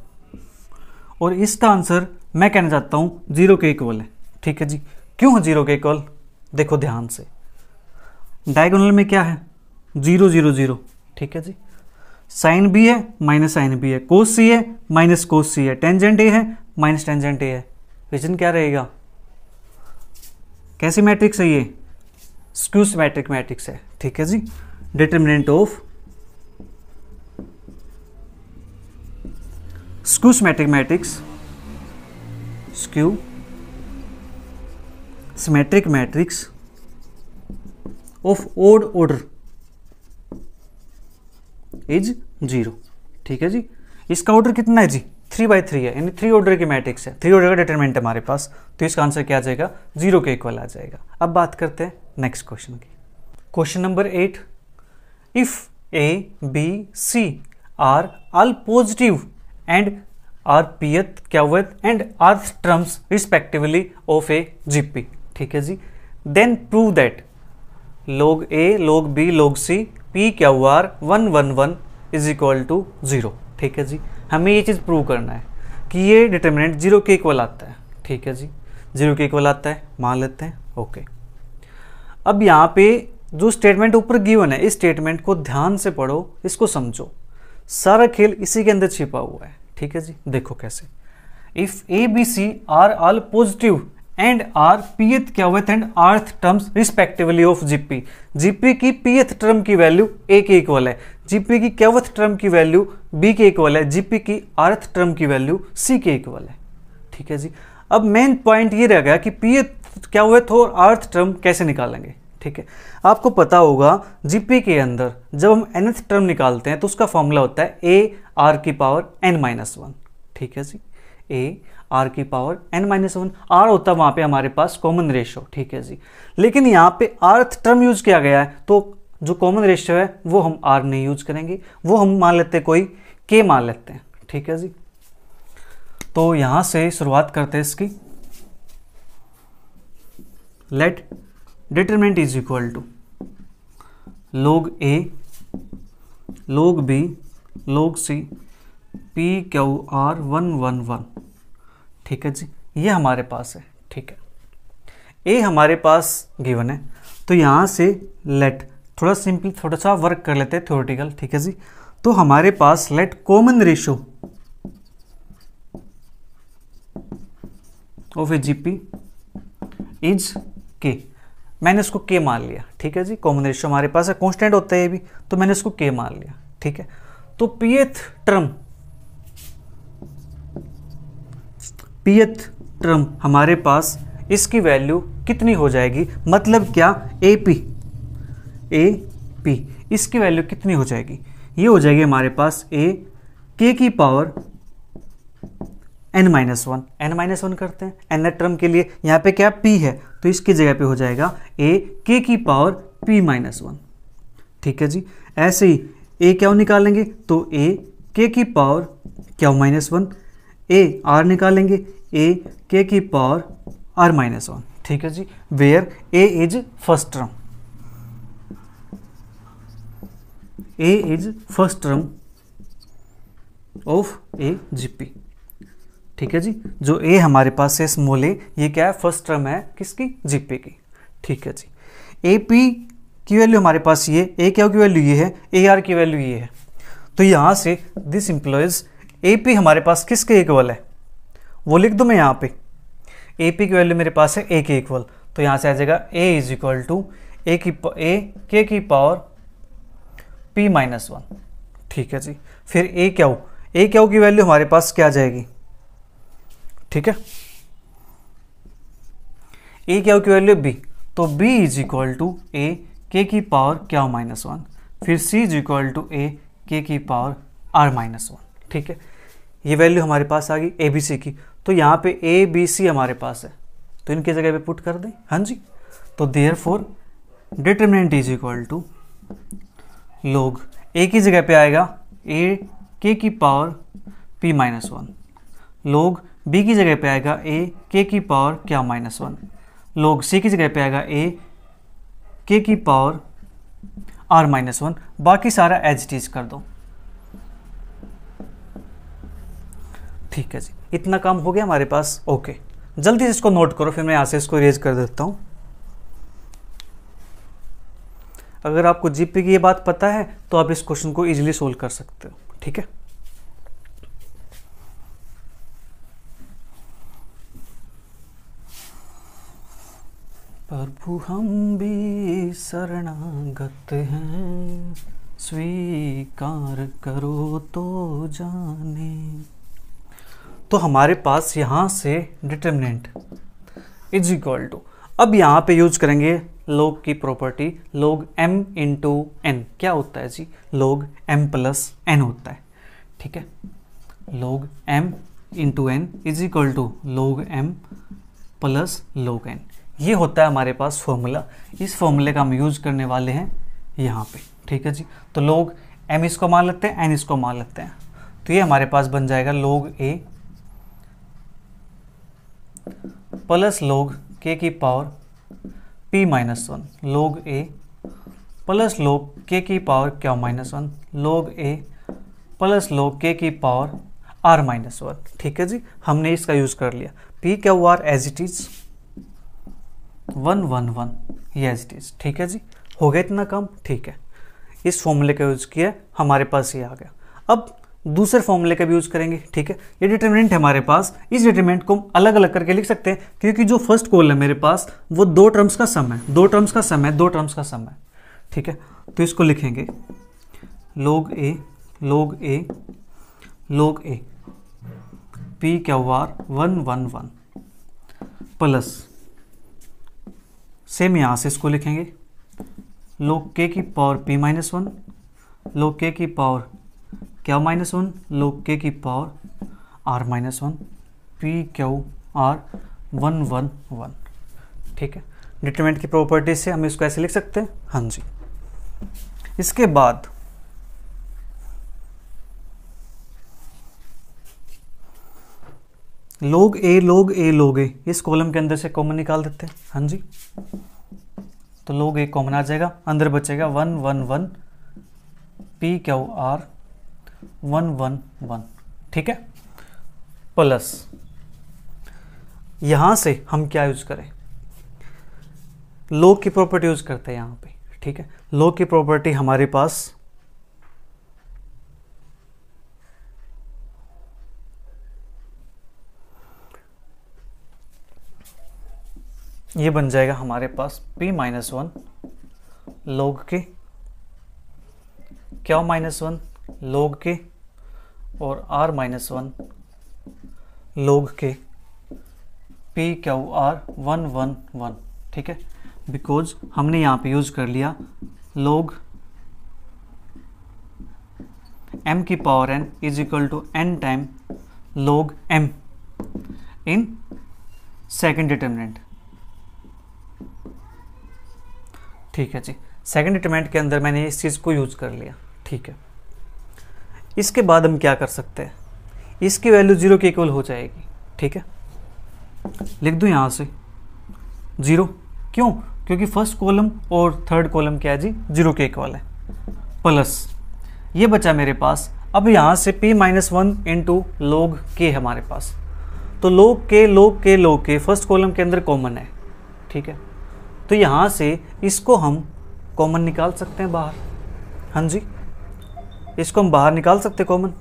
और इसका आंसर मैं कहना चाहता हूँ जीरो के इक्वल है ठीक है जी क्यों है जीरो के इक्वल देखो ध्यान से डायगोनल में क्या है जीरो जीरो जीरो ठीक है जी साइन बी है माइनस साइन बी है कोस सी है माइनस कोस सी है टेंजेंट ए है माइनस टेंजेंट ए है रीजन क्या रहेगा कैसी मैट्रिक्स है ये स्क्यूस मैट्रिक मैट्रिक्स है ठीक है जी determinant of skews matric matrix skew symmetric matrix of odd order is zero ठीक है जी इसका ऑर्डर कितना है जी थ्री बाई थ्री है यानी थ्री ऑर्डर की मैट्रिक्स है थ्री ऑर्डर का डिटरमिनेंट है हमारे पास तो इसका आंसर क्या आ जाएगा जीरो के इक्वल आ जाएगा अब बात करते हैं नेक्स्ट क्वेश्चन की question number eight if a B c are all positive and are pth qth and r terms respectively of a GP ठीक है जी देन प्रूव दैट लोग a log b log c P क्या हुआ r one one one is equal to zero ठीक है जी हमें ये चीज़ prove करना है कि ये डिटर्मिनेंट जीरो के इक्वल आता है ठीक है जी जीरो के इक्वल आता है मान लेते हैं ओके अब यहाँ पे जो स्टेटमेंट ऊपर गिवन है इस स्टेटमेंट को ध्यान से पढ़ो इसको समझो सारा खेल इसी के अंदर छिपा हुआ है ठीक है जी देखो कैसे if a B c are all positive and are pth क्या हुए and rth terms respectively of GP GP की पीएथ टर्म की वैल्यू ए के इक्वल है जीपी की कैवथ टर्म की वैल्यू बी के इक्वल है जीपी की आर्थ टर्म की वैल्यू सी के इक्वल है ठीक है जी अब मेन पॉइंट ये रह गया कि पीएथ क्या हुए और आर्थ टर्म कैसे निकालेंगे ठीक है आपको पता होगा जीपी के अंदर जब हम एनथ टर्म निकालते हैं तो उसका फॉर्मूला होता है ए आर की पावर एन माइनस वन ठीक है जी ए आर की power n minus one r होता है वहाँ पे हमारे पास कॉमन रेशो ठीक है जी लेकिन यहाँ पे आर्थ टर्म यूज किया गया है तो जो कॉमन रेशो है वो हम आर नहीं यूज करेंगे वो हम मान लेते कोई के मान लेते हैं ठीक है जी तो यहां से शुरुआत करते हैं इसकी let determinant is equal to log a log b log c p Q r one one one ठीक है जी ये हमारे पास है ठीक है ए हमारे पास गिवन है तो यहाँ से लेट थोड़ा सिंपल थोड़ा सा वर्क कर लेते हैं थ्योरेटिकल ठीक है जी तो हमारे पास let common ratio of a GP is k मैंने इसको के मान लिया ठीक है जी कॉमन रेशो हमारे पास है कॉन्स्टेंट होता है ये भी तो मैंने इसको के मान लिया ठीक है तो पीएथ टर्म पीएथ टर्म हमारे पास इसकी वैल्यू कितनी हो जाएगी मतलब क्या ए पी ए पी इसकी वैल्यू कितनी हो जाएगी ये हो जाएगी हमारे पास ए के की power n minus one n minus one करते हैं एन टर्म के लिए यहाँ पे क्या पी है तो इसकी जगह पे हो जाएगा ए के की पावर पी माइनस वन ठीक है जी ऐसे ही ए क्या निकालेंगे तो ए के की पावर क्या माइनस वन ए आर निकालेंगे ए के की पावर आर माइनस वन ठीक है जी where a is first term a is first term of a GP ठीक है जी जो ए हमारे पास है स्मॉल ए ये क्या है फर्स्ट टर्म है किसकी जीपी की ठीक है जी ए पी की वैल्यू हमारे पास ये ए क्या की वैल्यू ये है ए आर की वैल्यू ये है तो यहां से दिस इंप्लॉयज़ ए पी हमारे पास किसके इक्वल है वो लिख दूँ मैं यहाँ पे ए पी की वैल्यू मेरे पास है ए के इक्वल तो यहाँ से आ जाएगा a is equal to a की ए के की पावर पी माइनस वन ठीक है जी फिर ए क्या हो ए क्या हो की वैल्यू हमारे पास क्या जाएगी ठीक है ए क्या तो की वैल्यू बी तो b is equal to a k की पावर क्या हो माइनस वन फिर c is equal to a k की पावर आर माइनस वन ठीक है ये वैल्यू हमारे पास आ गई ए बी सी की तो यहाँ पे ए बी सी हमारे पास है तो इनकी जगह पे पुट कर दें हाँ जी तो therefore determinant is equal to log a की जगह पे आएगा ए के की power p minus one log b की जगह पे आएगा ए के की पावर क्या माइनस वन लोग सी की जगह पे आएगा ए के की पावर आर माइनस वन बाकी सारा एज टीज कर दो ठीक है जी इतना काम हो गया हमारे पास ओके जल्दी से इसको नोट करो फिर मैं यहाँ से इसको इरेज कर देता हूँ अगर आपको जीपी की ये बात पता है तो आप इस क्वेश्चन को इजीली सोल्व कर सकते हो ठीक है प्रभु हम भी शरणागत हैं स्वीकार करो तो जाने तो हमारे पास यहाँ से डिटर्मिनेंट इज इक्वल टू अब यहाँ पे यूज करेंगे लोग की प्रॉपर्टी लोग m इंटू एन क्या होता है जी लोग m प्लस एन होता है ठीक है log m into n is equal to log m plus log n ये होता है हमारे पास फॉर्मूला इस फॉर्मूले का हम यूज करने वाले हैं यहाँ पे ठीक है जी तो लोग एम इसको मान लेते हैं एन इसको मान लेते हैं तो ये हमारे पास बन जाएगा लोग ए प्लस लोग के की पावर पी माइनस वन लोग ए प्लस लोग के की पावर क्यू माइनस वन लोग ए प्लस लोग के की पावर आर माइनस वन ठीक है जी हमने इसका यूज कर लिया पी क्या हुआ as it is one one one ये एज इट इज ठीक है जी हो गया इतना कम ठीक है इस फॉर्मूले का यूज किया हमारे पास ये आ गया अब दूसरे फॉर्मूले का भी यूज करेंगे ठीक है ये डिटर्मिनेंट है हमारे पास इस डिटर्मिनेंट को हम अलग अलग करके लिख सकते हैं क्योंकि जो फर्स्ट कॉल है मेरे पास वो दो टर्म्स का सम है दो टर्म्स का सम है दो टर्म्स का सम है ठीक है तो इसको लिखेंगे लोग ए लोग ए लोग ए पी क्या हुआ one one one plus same यहां से इसको लिखेंगे लोग के की power p minus one log k की power Q minus one log k की power r minus one p Q r one one one ठीक है डिटरमिनेंट की प्रॉपर्टी से हम इसको ऐसे लिख सकते हैं हाँ जी इसके बाद लोग ए लोग ए लोग ए इस कॉलम के अंदर से कॉमन निकाल देते हैं हाँ जी तो लोग ए कॉमन आ जाएगा अंदर बचेगा one one one p Q r one one one ठीक है प्लस यहां से हम क्या यूज करें लो की प्रॉपर्टी यूज करते हैं यहां पे ठीक है लो की प्रॉपर्टी हमारे पास ये बन जाएगा हमारे पास p माइनस वन लोग के क्या माइनस वन लोग के और are minus one log k p Q r one one one ठीक है बिकॉज हमने यहाँ पे यूज़ कर लिया लोग एम की power n is equal to n time log m in second determinant ठीक है जी सेकेंड डिटर्मिनेंट के अंदर मैंने इस चीज़ को यूज़ कर लिया ठीक है इसके बाद हम क्या कर सकते हैं इसकी वैल्यू जीरो के इक्वल हो जाएगी ठीक है लिख दूँ यहाँ से जीरो क्यों क्योंकि फर्स्ट कॉलम और थर्ड कॉलम क्या है जी जीरो के इक्वल है प्लस ये बचा मेरे पास अब यहाँ से p माइनस वन इंटू लोग के हमारे पास तो लोग के लोग के लोग के फर्स्ट कॉलम के अंदर कॉमन है ठीक है तो यहाँ से इसको हम कॉमन निकाल सकते हैं बाहर हाँ जी इसको हम बाहर निकाल सकते कॉमन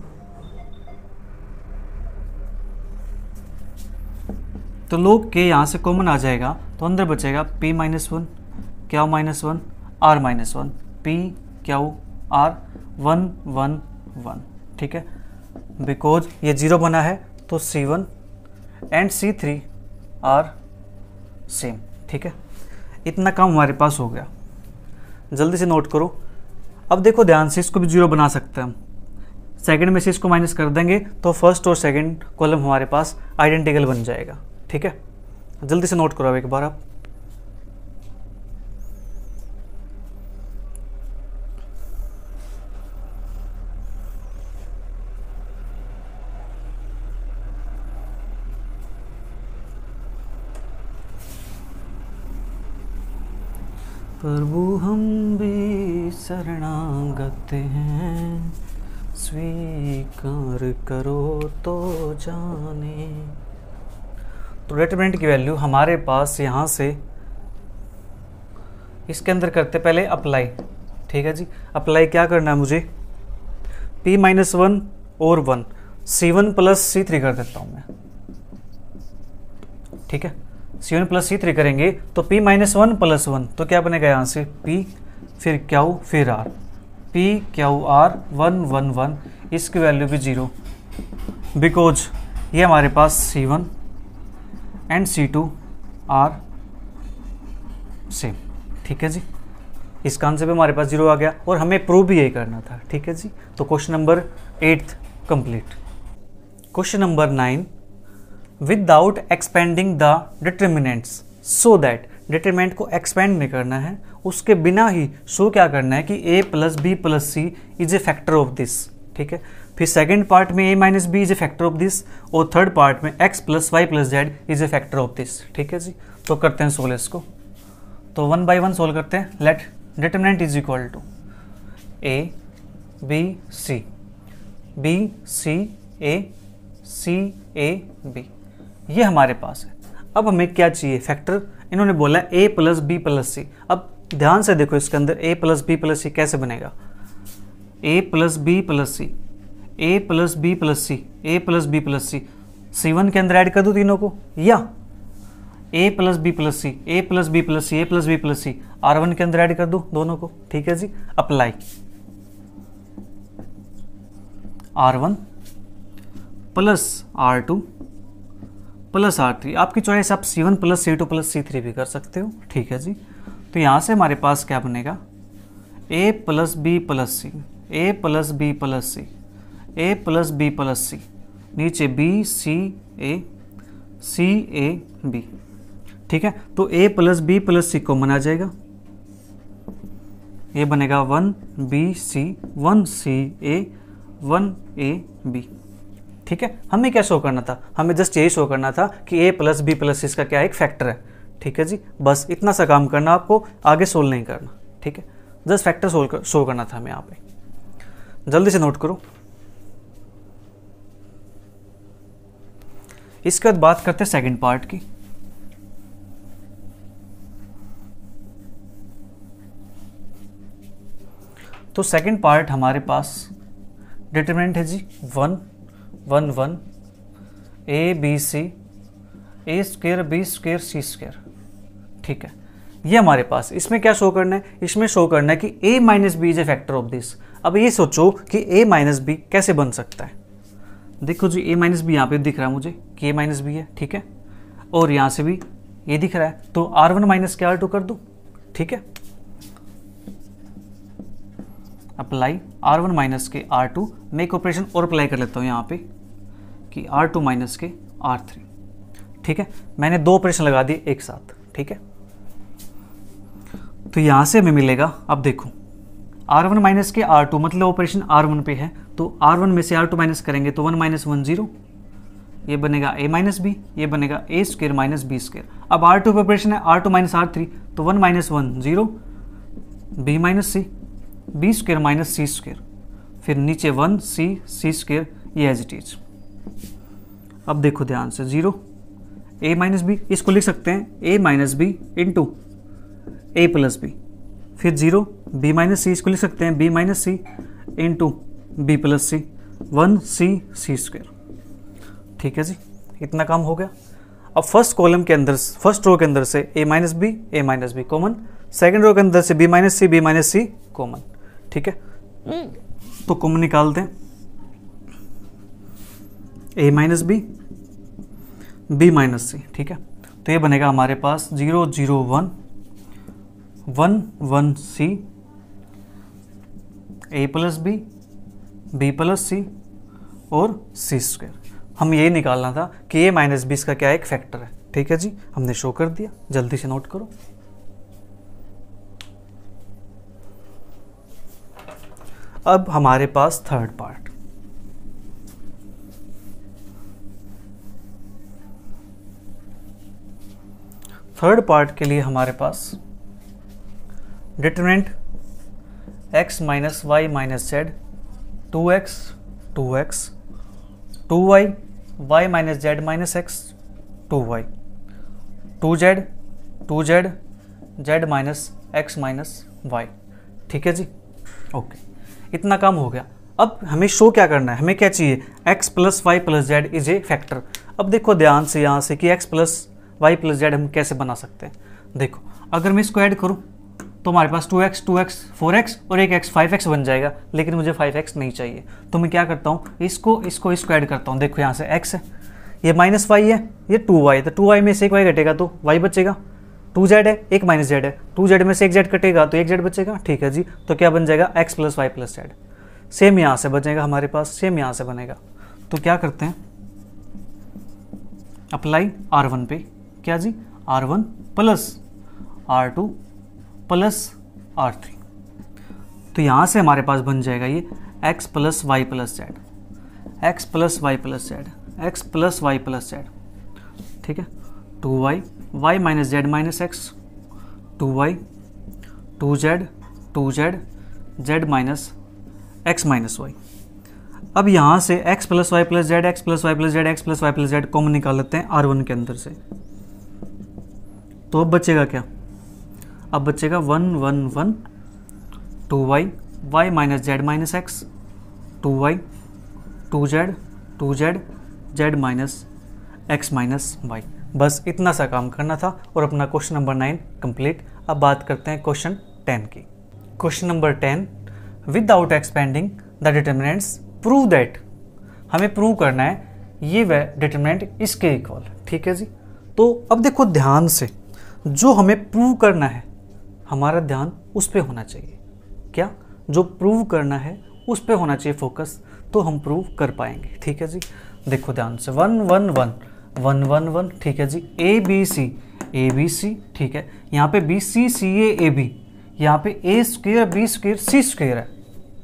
तो लोग के यहाँ से कॉमन आ जाएगा तो अंदर बचेगा p minus one q minus one r minus one p q r one one one ठीक है बिकॉज ये जीरो बना है तो c one and C three are same ठीक है इतना काम हमारे पास हो गया जल्दी से नोट करो अब देखो ध्यान से इसको भी जीरो बना सकते हैं हम सेकेंड में से इसको माइनस कर देंगे तो फर्स्ट और सेकेंड कॉलम हमारे पास आइडेंटिकल बन जाएगा ठीक है जल्दी से नोट करो एक बार आप प्रभु हम भी शरणागत हैं स्वीकार करो तो जाने तो डिटरमिनेंट की वैल्यू हमारे पास यहाँ से इसके अंदर करते पहले अप्लाई ठीक है जी अप्लाई क्या करना है मुझे p माइनस वन और वन सी वन प्लस सी थ्री कर देता हूँ मैं ठीक है सी वन प्लस सी थ्री करेंगे तो p minus one plus one तो क्या बनेगा यहाँ से p फिर क्यू फिर r p Q r one one one इसकी वैल्यू भी ज़ीरो बिकॉज ये हमारे पास सी one and C two are same ठीक है जी इसका आंसर भी हमारे पास जीरो आ गया और हमें प्रूव भी यही करना था ठीक है जी तो question number eighth complete question number nine without expanding the determinants so that determinant को एक्सपेंड नहीं करना है उसके बिना ही शो क्या करना है कि ए plus B plus c is a factor of this ठीक है फिर सेकेंड पार्ट में a minus B is a factor of this और थर्ड पार्ट में x plus Y plus Z is a factor of this ठीक है जी तो करते हैं सोल्व इसको तो वन बाई वन सोल्व करते हैं let determinant is equal to A B C B C A C A b ये हमारे पास है अब हमें क्या चाहिए फैक्टर इन्होंने बोला a plus B plus c अब ध्यान से देखो इसके अंदर a plus B plus c कैसे बनेगा a plus B plus C A plus B plus C A plus B plus C c one के अंदर ऐड कर दो तीनों को या a plus B plus C A plus B plus C A plus B plus c r one के अंदर add कर दो दोनों को ठीक है जी apply are one plus are two plus are three आपकी चॉइस आप c one plus c two plus सी थ्री भी कर सकते हो ठीक है जी तो यहाँ से हमारे पास क्या बनेगा a plus B plus C A plus B plus C A plus B plus c नीचे b C A C A B ठीक है तो ए plus B plus c common आ जाएगा ये बनेगा one B C one C A one A B ठीक है हमें क्या शो करना था हमें जस्ट यही शो करना था कि ए प्लस बी प्लस इसका क्या एक फैक्टर है ठीक है जी बस इतना सा काम करना आपको आगे सोल्व नहीं करना ठीक है जस्ट फैक्टर सोल्व कर शो करना था हमें यहाँ पे जल्दी से नोट करो इसके बाद बात करते हैं सेकेंड पार्ट की तो सेकेंड पार्ट हमारे पास डिटर्मिनेंट है जी one one one A B C A square B square C square ठीक है ये हमारे पास इसमें क्या शो करना है इसमें शो करना है कि A minus B is a factor of this अब ये सोचो कि ए माइनस बी कैसे बन सकता है देखो जी ए माइनस बी यहाँ पे दिख रहा है मुझे कि ए माइनस बी है ठीक है और यहाँ से भी ये दिख रहा है तो R one minus K R two कर दो ठीक है apply are one minus K R two मैं एक ऑपरेशन और अप्लाई कर लेता हूँ यहाँ पे कि R two minus K R three ठीक है मैंने दो प्रश्न लगा दिए एक साथ ठीक है तो यहां से हमें मिलेगा अब देखो R one minus K R two मतलब ऑपरेशन आर वन पे है तो आर वन में से आर टू माइनस करेंगे तो वन माइनस वन जीरो ये बनेगा ए माइनस बी ये बनेगा A square minus B square अब आर टू ऑपरेशन है R two minus R three तो one minus one zero B minus C B square minus C square फिर नीचे one C C square ये as it is अब देखो ध्यान से जीरो ए माइनस बी इसको लिख सकते हैं A minus B into A plus B फिर जीरो बी माइनस सी इसको लिख सकते हैं B minus C into B plus C one C C square ठीक है जी इतना काम हो गया अब फर्स्ट कॉलम के अंदर फर्स्ट रो के अंदर से A minus B A minus B common second row के अंदर से B minus C B minus C common ठीक है hmm. तो कॉमन निकालते हैं A minus B B minus सी ठीक है तो ये बनेगा हमारे पास zero zero one one one सी ए plus B B plus C और सी स्क्वेयर हम ये निकालना था कि ए माइनस बी इसका क्या एक फैक्टर है ठीक है जी हमने शो कर दिया जल्दी से नोट करो अब हमारे पास थर्ड पार्ट थर्ड पार्ट के लिए हमारे पास determinant X minus Y minus Z two X two X two Y Y minus Z minus X two Y two Z two Z Z minus x minus Y ठीक है जी okay इतना काम हो गया अब हमें शो क्या करना है हमें क्या चाहिए x plus Y plus Z is a factor अब देखो ध्यान से यहाँ से कि x plus Y plus Z हम कैसे बना सकते हैं देखो अगर मैं इसको ऐड करूँ तो हमारे पास 2x, 2x, 4x और एक फाइव एक्स बन जाएगा लेकिन मुझे 5x नहीं चाहिए तो मैं क्या करता हूँ इसको इसको इसको ऐड करता हूँ देखो यहाँ से x है ये माइनस वाई है ये टू वाई तो टू वाई में से एक वाई घटेगा तो वाई बचेगा टू जेड है एक माइनस जेड है टू जेड में से एक जेड कटेगा तो एक जेड बचेगा ठीक है जी तो क्या बन जाएगा X plus Y plus Z same यहाँ से बचेगा हमारे पास सेम यहाँ से बनेगा तो क्या करते हैं अप्लाई आर वन पे क्या जी R one plus are two plus are three तो यहाँ से हमारे पास बन जाएगा ये x plus Y plus Z X plus Y plus Z X plus Y plus Z ठीक है two Y Y minus Z minus X two Y two Z two Z Z minus x minus Y अब यहाँ से x plus Y plus Z X plus Y plus Z X plus Y plus Z common निकाल लेते हैं R one के अंदर से तो अब बचेगा क्या अब बचेगा one one one two Y Y minus Z minus X two Y two Z two Z Z minus x minus Y बस इतना सा काम करना था और अपना क्वेश्चन नंबर नाइन कंप्लीट अब बात करते हैं क्वेश्चन टेन की question number ten without expanding the determinants prove that हमें प्रूव करना है ये वह डिटर्मिनेंट इसके इक्वल ठीक है जी तो अब देखो ध्यान से जो हमें प्रूव करना है हमारा ध्यान उस पर होना चाहिए क्या जो प्रूव करना है उस पर होना चाहिए फोकस तो हम प्रूव कर पाएंगे ठीक है जी देखो ध्यान से one one one one one one ठीक है जी A B C A B C ठीक है यहाँ पे B C C A A B यहाँ पे A square B square C square है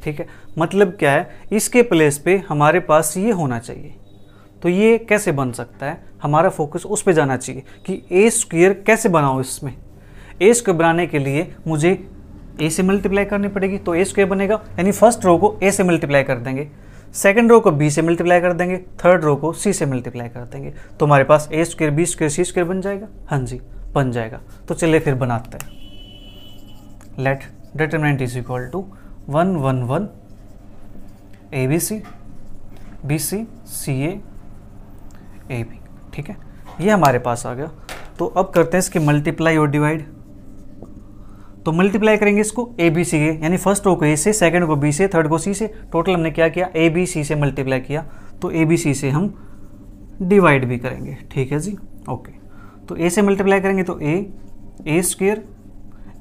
ठीक है मतलब क्या है इसके प्लेस पे हमारे पास ये होना चाहिए तो ये कैसे बन सकता है हमारा फोकस उस पर जाना चाहिए कि ए स्क्र कैसे बनाओ इसमें ए स्क्र बनाने के लिए मुझे ए से मल्टीप्लाई करनी पड़ेगी तो ए स्क्र बनेगा यानी फर्स्ट रो को ए से मल्टीप्लाई कर देंगे सेकेंड रो को बी से मल्टीप्लाई कर देंगे थर्ड रो को सी से मल्टीप्लाई कर देंगे तो हमारे पास A square B square C square बन जाएगा हाँ जी बन जाएगा तो चलिए फिर बनाते हैं let determinant is equal to one one one A B C B C C A A B ठीक है ये हमारे पास आ गया तो अब करते हैं इसके मल्टीप्लाई और डिवाइड तो मल्टीप्लाई करेंगे इसको ए बी सी ए यानी फर्स्ट रो को ए से सेकंड को बी से थर्ड को सी से टोटल हमने क्या किया ए बी सी से मल्टीप्लाई किया तो ए बी सी से हम डिवाइड भी करेंगे ठीक है जी ओके तो ए से मल्टीप्लाई करेंगे तो ए ए स्क्वेयर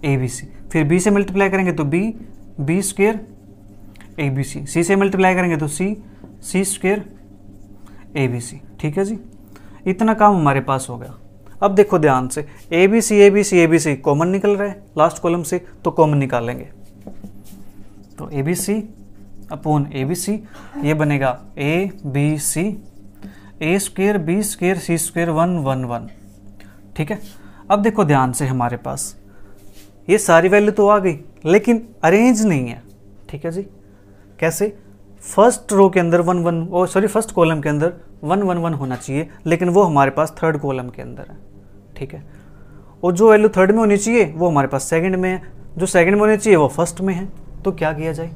ए बी सी फिर बी से मल्टीप्लाई करेंगे तो B B square A B C C से मल्टीप्लाई करेंगे तो सी C square A B C ठीक है जी इतना काम हमारे पास हो गया अब देखो ध्यान से A B C A B C A B C common निकल रहा लास्ट कॉलम से तो कॉमन निकालेंगे तो A B C upon A B C ये बनेगा A B C A square B square C square one one one ठीक है अब देखो ध्यान से हमारे पास ये सारी वैल्यू तो आ गई लेकिन अरेंज नहीं है ठीक है जी कैसे फर्स्ट रो के अंदर one one sorry first column के अंदर वन वन वन होना चाहिए लेकिन वो हमारे पास थर्ड कॉलम के अंदर है ठीक है और जो वैल्यू थर्ड में होनी चाहिए वो हमारे पास सेकेंड में है जो सेकेंड में होनी चाहिए वो फर्स्ट में है तो क्या किया जाए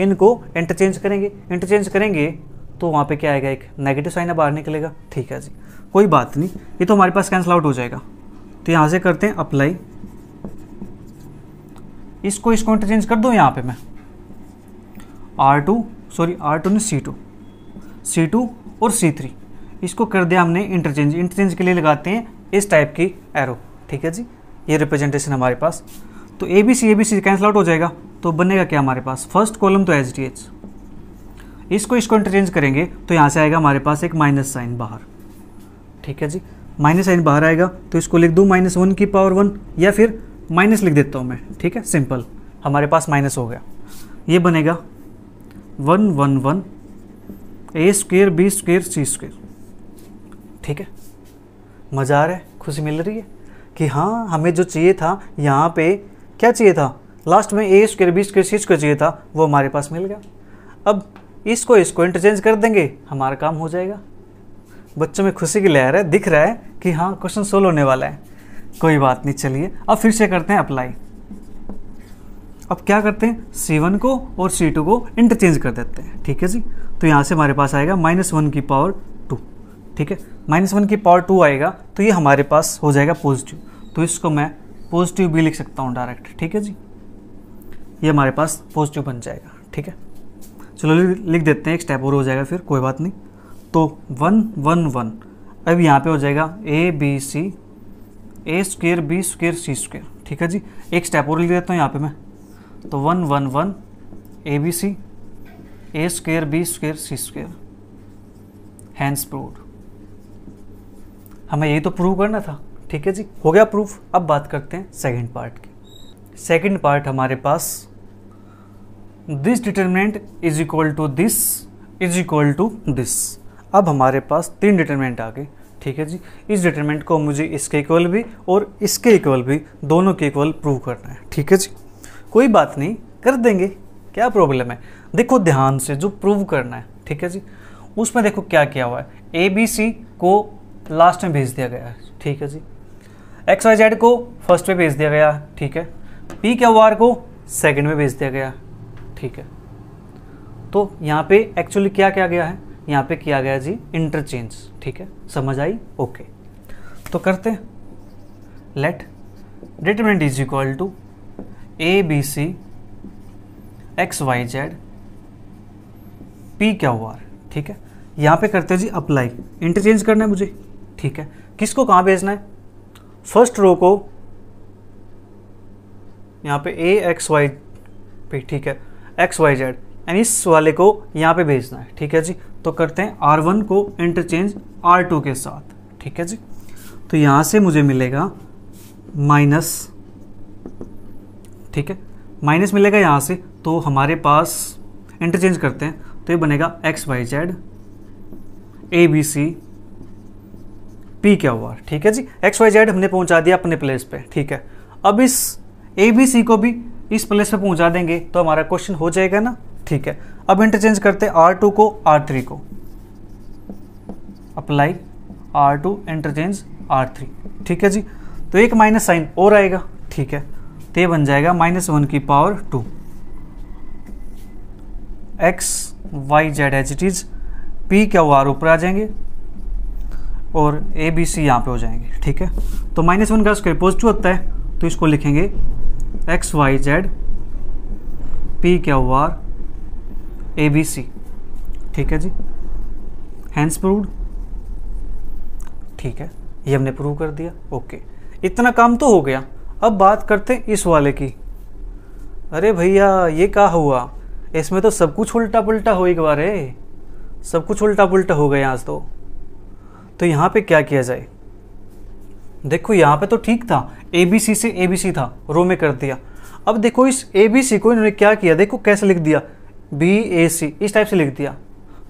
इनको इंटरचेंज करेंगे इंटरचेंज करेंगे तो वहाँ पे क्या आएगा एक नेगेटिव साइन बाहर निकलेगा ठीक है जी कोई बात नहीं ये तो हमारे पास कैंसिल आउट हो जाएगा तो यहाँ से करते हैं अप्लाई इसको इसको इंटरचेंज कर दूँ यहाँ पे मैं R two sorry R two नहीं सी टू सी टू और सी थ्री इसको कर दिया हमने इंटरचेंज इंटरचेंज के लिए लगाते हैं इस टाइप की एरो ठीक है जी ये रिप्रेजेंटेशन हमारे पास तो A B C A B C cancel out हो जाएगा तो बनेगा क्या हमारे पास फर्स्ट कॉलम तो एच डी एच इसको इसको इंटरचेंज करेंगे तो यहाँ से आएगा हमारे पास एक माइनस साइन बाहर ठीक है जी माइनस साइन बाहर आएगा तो इसको लिख दूँ माइनस वन की पावर वन या फिर माइनस लिख देता हूँ मैं ठीक है सिंपल हमारे पास माइनस हो गया ये बनेगा one one one A square B square C square ठीक है मज़ा आ रहा है खुशी मिल रही है कि हाँ हमें जो चाहिए था यहाँ पे क्या चाहिए था लास्ट में A square B square C square चाहिए था वो हमारे पास मिल गया अब इसको इसको इंटरचेंज कर देंगे हमारा काम हो जाएगा बच्चों में खुशी की लहर है दिख रहा है कि हाँ क्वेश्चन सोल्व होने वाला है कोई बात नहीं चलिए अब फिर से करते हैं अप्लाई अब क्या करते हैं सी वन को और सी टू को इंटरचेंज कर देते हैं ठीक है जी तो यहाँ से हमारे पास आएगा माइनस वन की पावर टू ठीक है माइनस वन की पावर टू आएगा तो ये हमारे पास हो जाएगा पॉजिटिव तो इसको मैं पॉजिटिव भी लिख सकता हूँ डायरेक्ट ठीक है जी ये हमारे पास पॉजिटिव बन जाएगा ठीक है चलो लिख देते हैं एक स्टेप और हो जाएगा फिर कोई बात नहीं तो वन वन वन अब यहाँ पे हो जाएगा A B C A square B square C square ठीक है जी एक स्टेप और लिख देता हूँ यहाँ पे मैं तो one one one A B C A square B square C square hence prove हमें यही तो प्रूव करना था ठीक है जी हो गया प्रूफ अब बात करते हैं सेकंड पार्ट की सेकंड पार्ट हमारे पास this determinant is equal to this is equal to this अब हमारे पास तीन डिटरमिनेंट आ गए ठीक है जी इस डिटरमिनेंट को मुझे इसके इक्वल भी और इसके इक्वल भी दोनों के इक्वल प्रूव करना है ठीक है जी कोई बात नहीं कर देंगे क्या प्रॉब्लम है देखो ध्यान से जो प्रूव करना है ठीक है जी उसमें देखो क्या किया हुआ है ए बी सी को लास्ट में भेज दिया गया है ठीक है जी एक्स वाई जेड को फर्स्ट में भेज दिया गया ठीक है पी क्यू आर को सेकंड में भेज दिया गया ठीक है तो यहाँ पे एक्चुअली क्या क्या गया है यहाँ पे किया गया जी इंटरचेंज ठीक है समझ आई ओके तो करते हैं let determinant is equal to A B C X Y Z P क्या हुआ ठीक है यहाँ पे करते हैं जी अप्लाई इंटरचेंज करना है मुझे ठीक है किसको कहाँ भेजना है फर्स्ट रो को यहाँ पे ए एक्स वाई पे ठीक है एक्स वाई जेड एंड इस वाले को यहाँ पे भेजना है ठीक है जी तो करते हैं आर वन को इंटरचेंज आर टू के साथ ठीक है जी तो यहाँ से मुझे मिलेगा माइनस ठीक है माइनस मिलेगा यहाँ से तो हमारे पास इंटरचेंज करते हैं तो ये बनेगा X Y Z A B C P क्या हुआ ठीक है जी एक्स वाई जेड हमने पहुंचा दिया अपने प्लेस पे ठीक है अब इस ए बी सी को भी इस प्लेस पे पहुंचा देंगे तो हमारा क्वेश्चन हो जाएगा ना ठीक है अब इंटरचेंज करते हैं आर टू को आर थ्री को apply R two interchange R three ठीक है जी तो एक माइनस साइन और आएगा ठीक है तो ये बन जाएगा माइनस वन की power two X Y Z as it is P क्या हुआ आर ऊपर आ जाएंगे और ए बी सी यहाँ पे हो जाएंगे ठीक है तो माइनस वन का स्क्वायर पॉजिटिव होता है तो इसको लिखेंगे एक्स वाई जेड पी क्या हुआ आर ए बी सी ठीक है जी हैंस प्रूव ठीक है ये हमने प्रूव कर दिया ओके इतना काम तो हो गया अब बात करते हैं इस वाले की अरे भैया ये क्या हुआ इसमें तो सब कुछ उल्टा पुल्टा हो एक बार है सब कुछ उल्टा पुल्टा हो गया आज तो तो यहाँ पे क्या किया जाए देखो यहाँ पे तो ठीक था ए बी सी से ए बी सी था रो में कर दिया अब देखो इस ए बी सी को इन्होंने क्या किया देखो कैसे लिख दिया बी ए सी इस टाइप से लिख दिया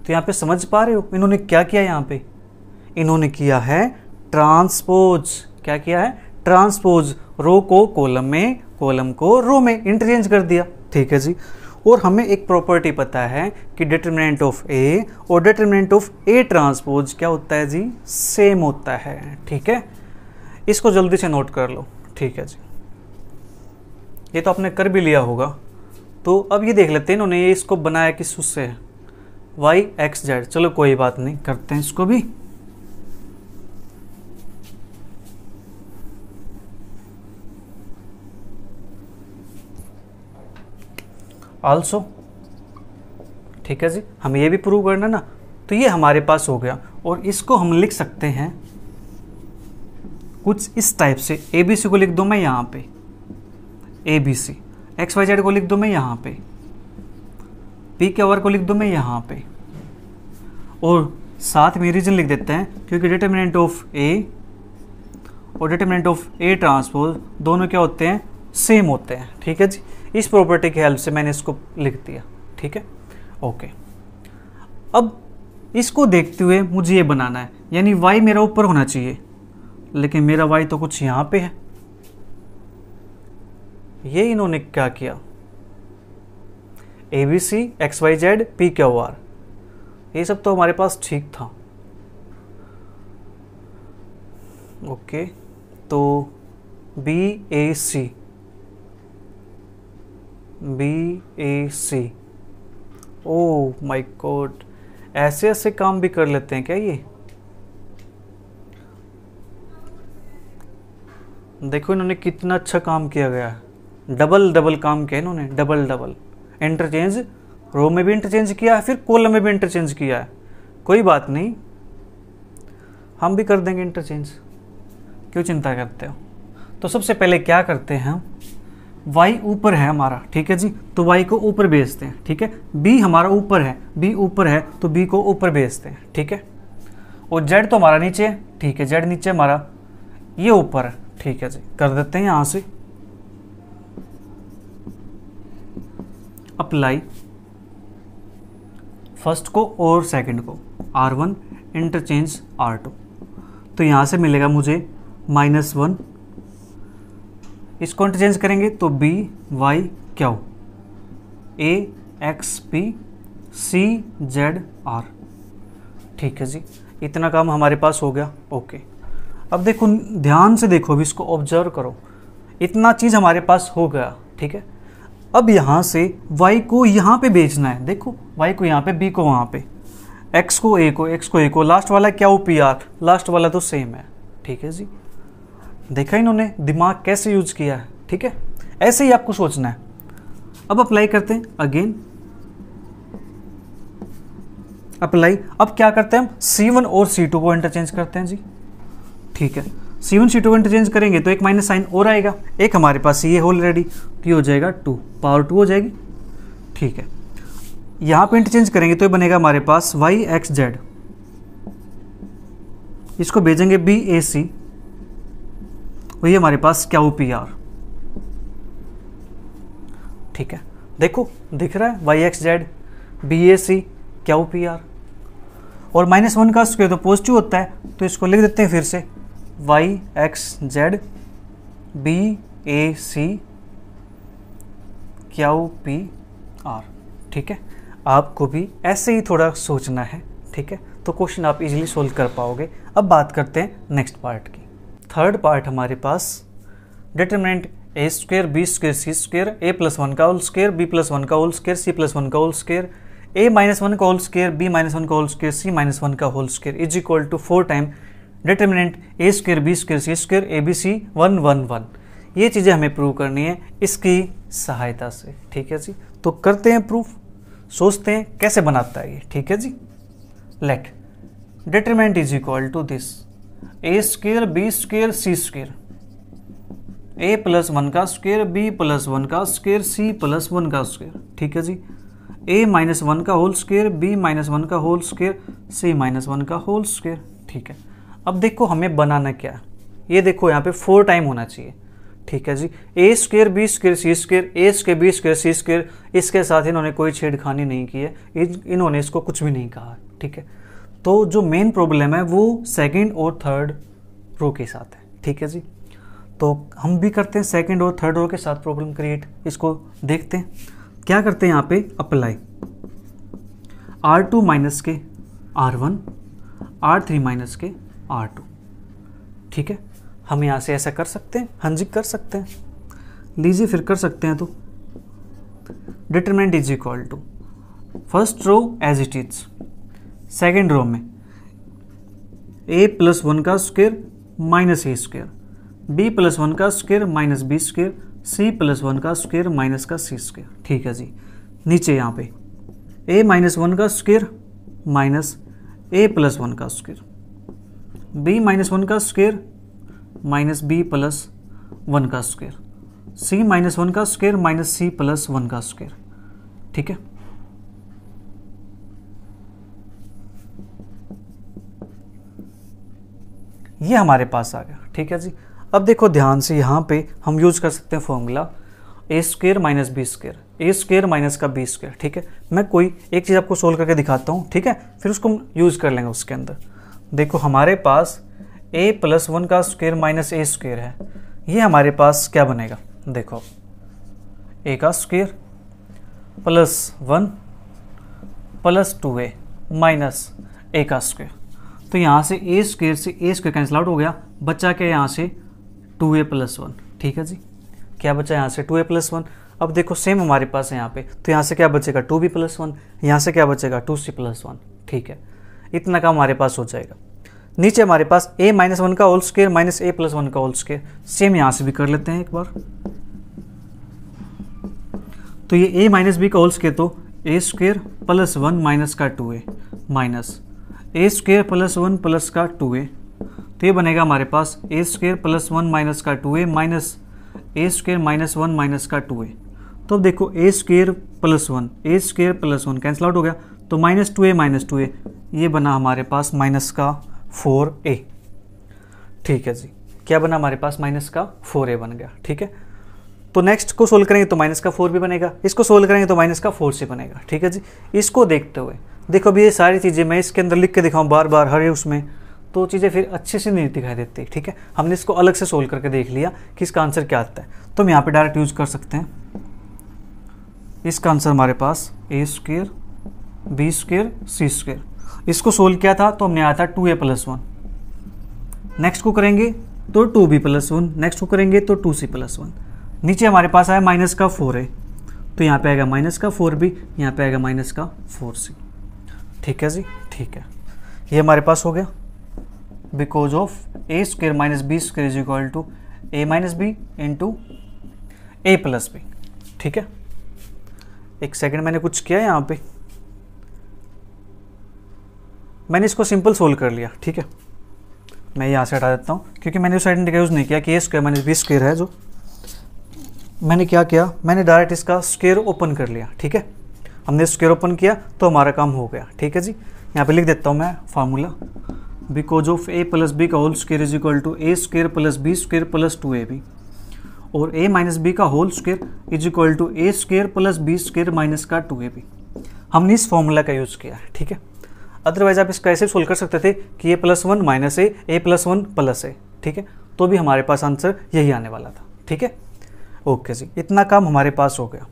तो यहाँ पे समझ पा रहे हो इन्होंने क्या किया यहाँ पे इन्होंने किया है ट्रांसपोज क्या किया है ट्रांसपोज रो को कॉलम में कॉलम को रो में इंटरचेंज कर दिया ठीक है जी और हमें एक प्रॉपर्टी पता है कि डिटर्मिनेंट ऑफ ए और डिटर्मिनेंट ऑफ ए ट्रांसपोज क्या होता है जी सेम होता है ठीक है इसको जल्दी से नोट कर लो ठीक है जी ये तो आपने कर भी लिया होगा तो अब ये देख लेते हैं इन्होंने ये इसको बनाया किस उससे वाई एक्स जेड चलो कोई बात नहीं करते हैं इसको भी आल्सो ठीक है जी हमें ये भी प्रूव करना ना तो ये हमारे पास हो गया और इसको हम लिख सकते हैं कुछ इस टाइप से ए बी सी को लिख दो मैं यहाँ पे A B C X Y Z को लिख दो मैं यहाँ पे पी के ओवर को लिख दो मैं यहाँ पे और साथ में रीजन लिख देते हैं क्योंकि डिटर्मिनेंट ऑफ ए और डिटर्मिनेंट ऑफ ए ट्रांसपोज दोनों क्या होते हैं सेम होते हैं ठीक है जी इस प्रॉपर्टी की हेल्प से मैंने इसको लिख दिया ठीक है ओके अब इसको देखते हुए मुझे ये बनाना है यानी वाई मेरा ऊपर होना चाहिए लेकिन मेरा वाई तो कुछ यहाँ पे है ये इन्होंने क्या किया A B C X Y Z P Q R ये सब तो हमारे पास ठीक था ओके तो B A C B A C oh my God ऐसे ऐसे काम भी कर लेते हैं क्या ये देखो इन्होंने कितना अच्छा काम किया गया है डबल डबल काम किया इन्होंने डबल डबल इंटरचेंज रो में भी इंटरचेंज किया है फिर कोलम में भी इंटरचेंज किया है कोई बात नहीं हम भी कर देंगे इंटरचेंज क्यों चिंता करते हो तो सबसे पहले क्या करते हैं हम वाई ऊपर है हमारा ठीक है जी तो वाई को ऊपर भेजते हैं ठीक है बी हमारा ऊपर है बी ऊपर है तो बी को ऊपर भेजते हैं ठीक है और जेड तो हमारा नीचे है ठीक है जेड नीचे हमारा ये ऊपर है ठीक है जी कर देते हैं यहां से अप्लाई फर्स्ट को और सेकंड को R one interchange R two तो यहां से मिलेगा मुझे माइनस वन इसको इंटरचेंज करेंगे तो B Y Q A X P C Z R ठीक है जी इतना काम हमारे पास हो गया ओके अब देखो ध्यान से देखो अभी इसको ऑब्जर्व करो इतना चीज़ हमारे पास हो गया ठीक है अब यहाँ से y को यहाँ पे बेचना है देखो y को यहाँ पे b को वहाँ पे x को a को x को a को लास्ट वाला क्या ओ पी आर लास्ट वाला तो सेम है ठीक है जी देखा इन्होंने दिमाग कैसे यूज किया है ठीक है ऐसे ही आपको सोचना है अब अप्लाई करते हैं अगेन अप्लाई अब क्या करते हैं हम सी वन और सी टू को इंटरचेंज करते हैं जी ठीक है सी वन सी टू को इंटरचेंज करेंगे तो एक माइनस साइन और आएगा एक हमारे पास ये ऑलरेडी तो ये हो जाएगा टू पावर टू हो जाएगी ठीक है यहां पे इंटरचेंज करेंगे तो ये बनेगा हमारे पास वाई एक्स जेड इसको भेजेंगे बी ए सी वही हमारे पास क्या पी आर ठीक है देखो दिख रहा है Y X Z B A C क्या पी आर और माइनस वन का स्क्वेयर तो पॉजिटिव होता है तो इसको लिख देते हैं फिर से Y X Z B A C क्या पी आर ठीक है आपको भी ऐसे ही थोड़ा सोचना है ठीक है तो क्वेश्चन आप इजीली सोल्व कर पाओगे अब बात करते हैं नेक्स्ट पार्ट की थर्ड पार्ट हमारे पास determinant A square B square C square A plus one का whole square B plus one का whole square C plus one का whole square A minus one का whole square B minus one का whole square C minus one का whole square is equal to four time determinant A square B square C square A B C one one one ये चीज़ें हमें prove करनी है इसकी सहायता से ठीक है जी तो करते हैं प्रूफ सोचते हैं कैसे बनाता है ये ठीक है जी let determinant is equal to this A square B square C square A plus one का स्क्वेयर बी प्लस वन का स्क्वेयर सी प्लस वन का स्क्वेयर ठीक है जी ए माइनस वन का whole square B minus one का whole square C minus one का whole square ठीक है अब देखो हमें बनाना क्या है ये देखो यहाँ पे फोर टाइम होना चाहिए ठीक है जी A square B square C square A square B square C square इसके साथ इन्होंने कोई छेड़खानी नहीं की है इन्होंने इसको कुछ भी नहीं कहा ठीक है तो जो मेन प्रॉब्लम है वो सेकेंड और थर्ड रो के साथ है ठीक है जी तो हम भी करते हैं सेकेंड और थर्ड रो के साथ प्रॉब्लम क्रिएट इसको देखते हैं क्या करते हैं यहाँ पे apply R two minus K R one R three minus K R two ठीक है हम यहाँ से ऐसा कर सकते हैं हाँ जी कर सकते हैं लीजिए फिर कर सकते हैं तो determinant is equal to first row as it is second row में ए प्लस वन का square minus A square B plus one का square minus B square C plus one का स्क्वेयर माइनस का सी स्क्वेयर ठीक है जी नीचे यहाँ पे ए माइनस वन का square minus A plus one का स्क्वेयर बी माइनस वन का square minus B plus one का स्क्वेयर सी माइनस वन का square minus C plus one का स्क्वेयर ठीक है ये हमारे पास आ गया ठीक है जी अब देखो ध्यान से यहाँ पे हम यूज़ कर सकते हैं formula A square minus B square A square minus का बी स्क्वेयर ठीक है मैं कोई एक चीज़ आपको सोल्व करके दिखाता हूँ ठीक है फिर उसको हम यूज़ कर लेंगे उसके अंदर देखो हमारे पास ए प्लस वन का स्क्वेयर माइनस ए स्क्वेयर है ये हमारे पास क्या बनेगा देखो ए का square plus one plus two A minus A का स्क्वेयर तो यहाँ से ए स्क्वेयर से ए स्क्वेयर कैंसिल आउट हो गया बच्चा क्या यहाँ से टू ए प्लस वन ठीक है जी क्या बचा यहाँ से टू ए प्लस वन अब देखो सेम हमारे पास है यहाँ पे तो यहाँ से क्या बचेगा टू बी प्लस वन यहाँ से क्या बचेगा टू सी प्लस वन ठीक है इतना का हमारे पास हो जाएगा नीचे हमारे पास ए माइनस वन का whole square minus A plus one का होल स्केयर सेम यहाँ से भी कर लेते हैं एक बार तो ये ए माइनस बी का होल स्केयर तो A square plus one minus का two A minus A square plus one plus का टू ए तो ये बनेगा हमारे पास A square plus one minus का two A minus A square minus one minus का टू ए तो अब देखो A square plus one A square plus one cancel out हो गया तो minus two A minus two A ये बना हमारे पास माइनस का फोर ए ठीक है जी क्या बना हमारे पास माइनस का फोर ए बन गया ठीक है तो नेक्स्ट को सोल्व करेंगे तो माइनस का फोर भी बनेगा इसको सोल्व करेंगे तो माइनस का फोर से बनेगा ठीक है जी इसको देखते हुए देखो अभी ये सारी चीज़ें मैं इसके अंदर लिख के दिखाऊँ बार बार हर उसमें तो चीज़ें फिर अच्छे से नहीं दिखाई देती ठीक है हमने इसको अलग से सोल्व करके देख लिया कि इसका आंसर क्या आता है तो हम यहाँ पे डायरेक्ट यूज़ कर सकते हैं इसका आंसर हमारे पास A square B square C square इसको सोल्व किया था तो हमने आया था two A plus one next को करेंगे तो two B plus one next को करेंगे तो टू सी प्लस वन नीचे हमारे पास आया माइनस का फोर ए तो यहाँ पे आएगा माइनस का फोर बी यहाँ पे आएगा माइनस का फोर सी ठीक है जी ठीक है ये हमारे पास हो गया because of A square minus B square is equal to A minus B into A plus B ठीक है एक सेकेंड मैंने कुछ किया यहाँ पे मैंने इसको सिंपल सोल्व कर लिया ठीक है मैं यहाँ से हटा देता हूँ क्योंकि मैंने उस आइडेंटिटी का यूज़ नहीं किया कि A square minus B square है जो मैंने क्या किया मैंने डायरेक्ट इसका स्क्र ओपन कर लिया ठीक है हमने स्क्वेयर ओपन किया तो हमारा काम हो गया ठीक है जी यहाँ पे लिख देता हूँ मैं formula because of A plus B का whole square is equal to A square plus B square plus two A B और ए माइनस बी का whole square is equal to A square plus B square minus का two ए B हमने इस formula का use किया है ठीक है अदरवाइज आप इसका ऐसे सोल्व कर सकते थे कि ए plus one minus A A plus one plus A ठीक है तो भी हमारे पास आंसर यही आने वाला था ठीक है ओके जी इतना काम हमारे पास हो गया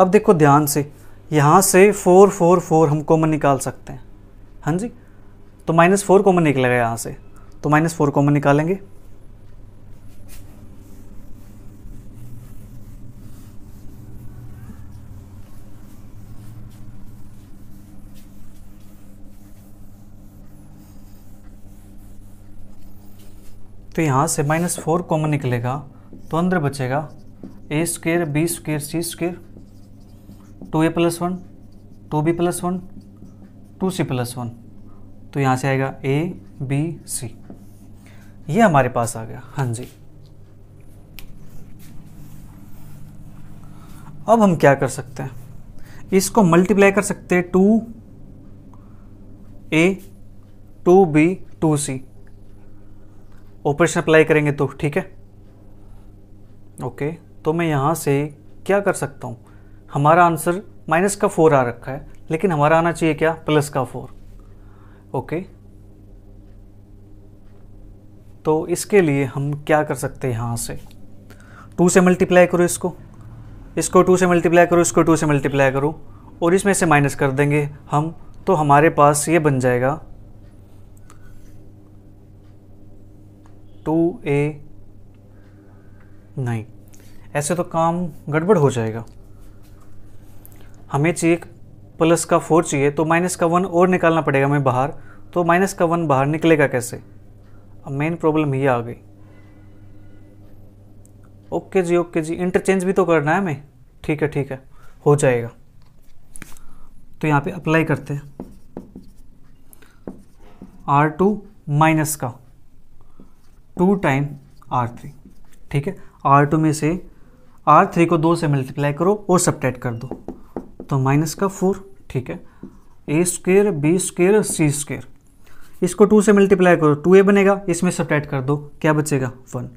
अब देखो ध्यान से यहाँ से फोर फोर फोर हम कॉमन निकाल सकते हैं हाँ जी तो माइनस फोर कॉमन निकलेगा यहाँ से तो माइनस फोर कॉमन निकालेंगे तो यहाँ से माइनस फोर कॉमन निकलेगा तो अंदर बचेगा A square B square C square two A plus one two B plus one two C plus one तो यहाँ से आएगा ए बी सी ये हमारे पास आ गया हाँ जी अब हम क्या कर सकते हैं इसको मल्टीप्लाई कर सकते हैं two A two B two C operation apply करेंगे तो ठीक है ओके तो मैं यहाँ से क्या कर सकता हूँ हमारा आंसर माइनस का फोर आ रखा है लेकिन हमारा आना चाहिए क्या प्लस का फोर ओके तो इसके लिए हम क्या कर सकते हैं यहाँ से टू से मल्टीप्लाई करो इसको इसको टू से मल्टीप्लाई करो इसको टू से मल्टीप्लाई करो और इसमें से माइनस कर देंगे हम तो हमारे पास ये बन जाएगा टू ए नहीं ऐसे तो काम गड़बड़ हो जाएगा हमें चाहिए प्लस का फोर चाहिए तो माइनस का वन और निकालना पड़ेगा हमें बाहर तो माइनस का वन बाहर निकलेगा कैसे अब मेन प्रॉब्लम ये आ गई ओके जी ओके जी इंटरचेंज भी तो करना है हमें ठीक है ठीक है हो जाएगा तो यहाँ पे अप्लाई करते हैं आर टू माइनस का टू टाइम आर थ्री ठीक है आर टू में से आर थ्री को दो से मल्टीप्लाई करो और सब्ट्रैक्ट कर दो तो माइनस का फोर ठीक है A square B square C square इसको टू से मल्टीप्लाई करो टू ए बनेगा इसमें सब्ट्रैक्ट कर दो क्या बचेगा वन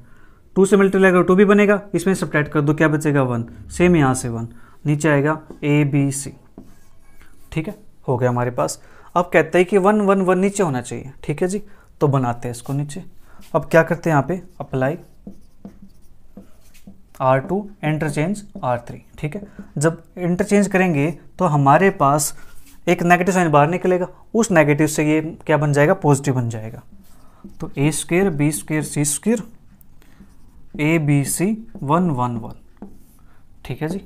टू से मल्टीप्लाई करो टू भी बनेगा इसमें सब्ट्रैक्ट कर दो क्या बचेगा वन सेम यहाँ से वन नीचे आएगा ए बी सी ठीक है हो गया हमारे पास अब कहते हैं कि वन वन वन नीचे होना चाहिए ठीक है जी तो बनाते हैं इसको नीचे अब क्या करते हैं यहाँ पे apply R two interchange R three ठीक है जब इंटरचेंज करेंगे तो हमारे पास एक नेगेटिव साइन बाहर निकलेगा उस नेगेटिव से ये क्या बन जाएगा पॉजिटिव बन जाएगा तो A square B square C square A B C one one one ठीक है जी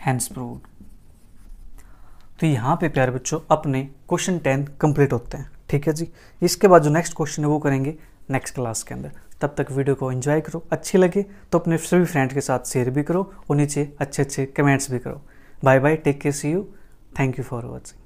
हैंड्स प्रूव तो यहाँ पे प्यारे बच्चों अपने क्वेश्चन टेन कंप्लीट होते हैं ठीक है जी इसके बाद जो नेक्स्ट क्वेश्चन है वो करेंगे नेक्स्ट क्लास के अंदर तब तक वीडियो को एंजॉय करो अच्छे लगे तो अपने सभी फ्रेंड के साथ शेयर भी करो और नीचे अच्छे अच्छे कमेंट्स भी करो bye bye take care see you thank you for watching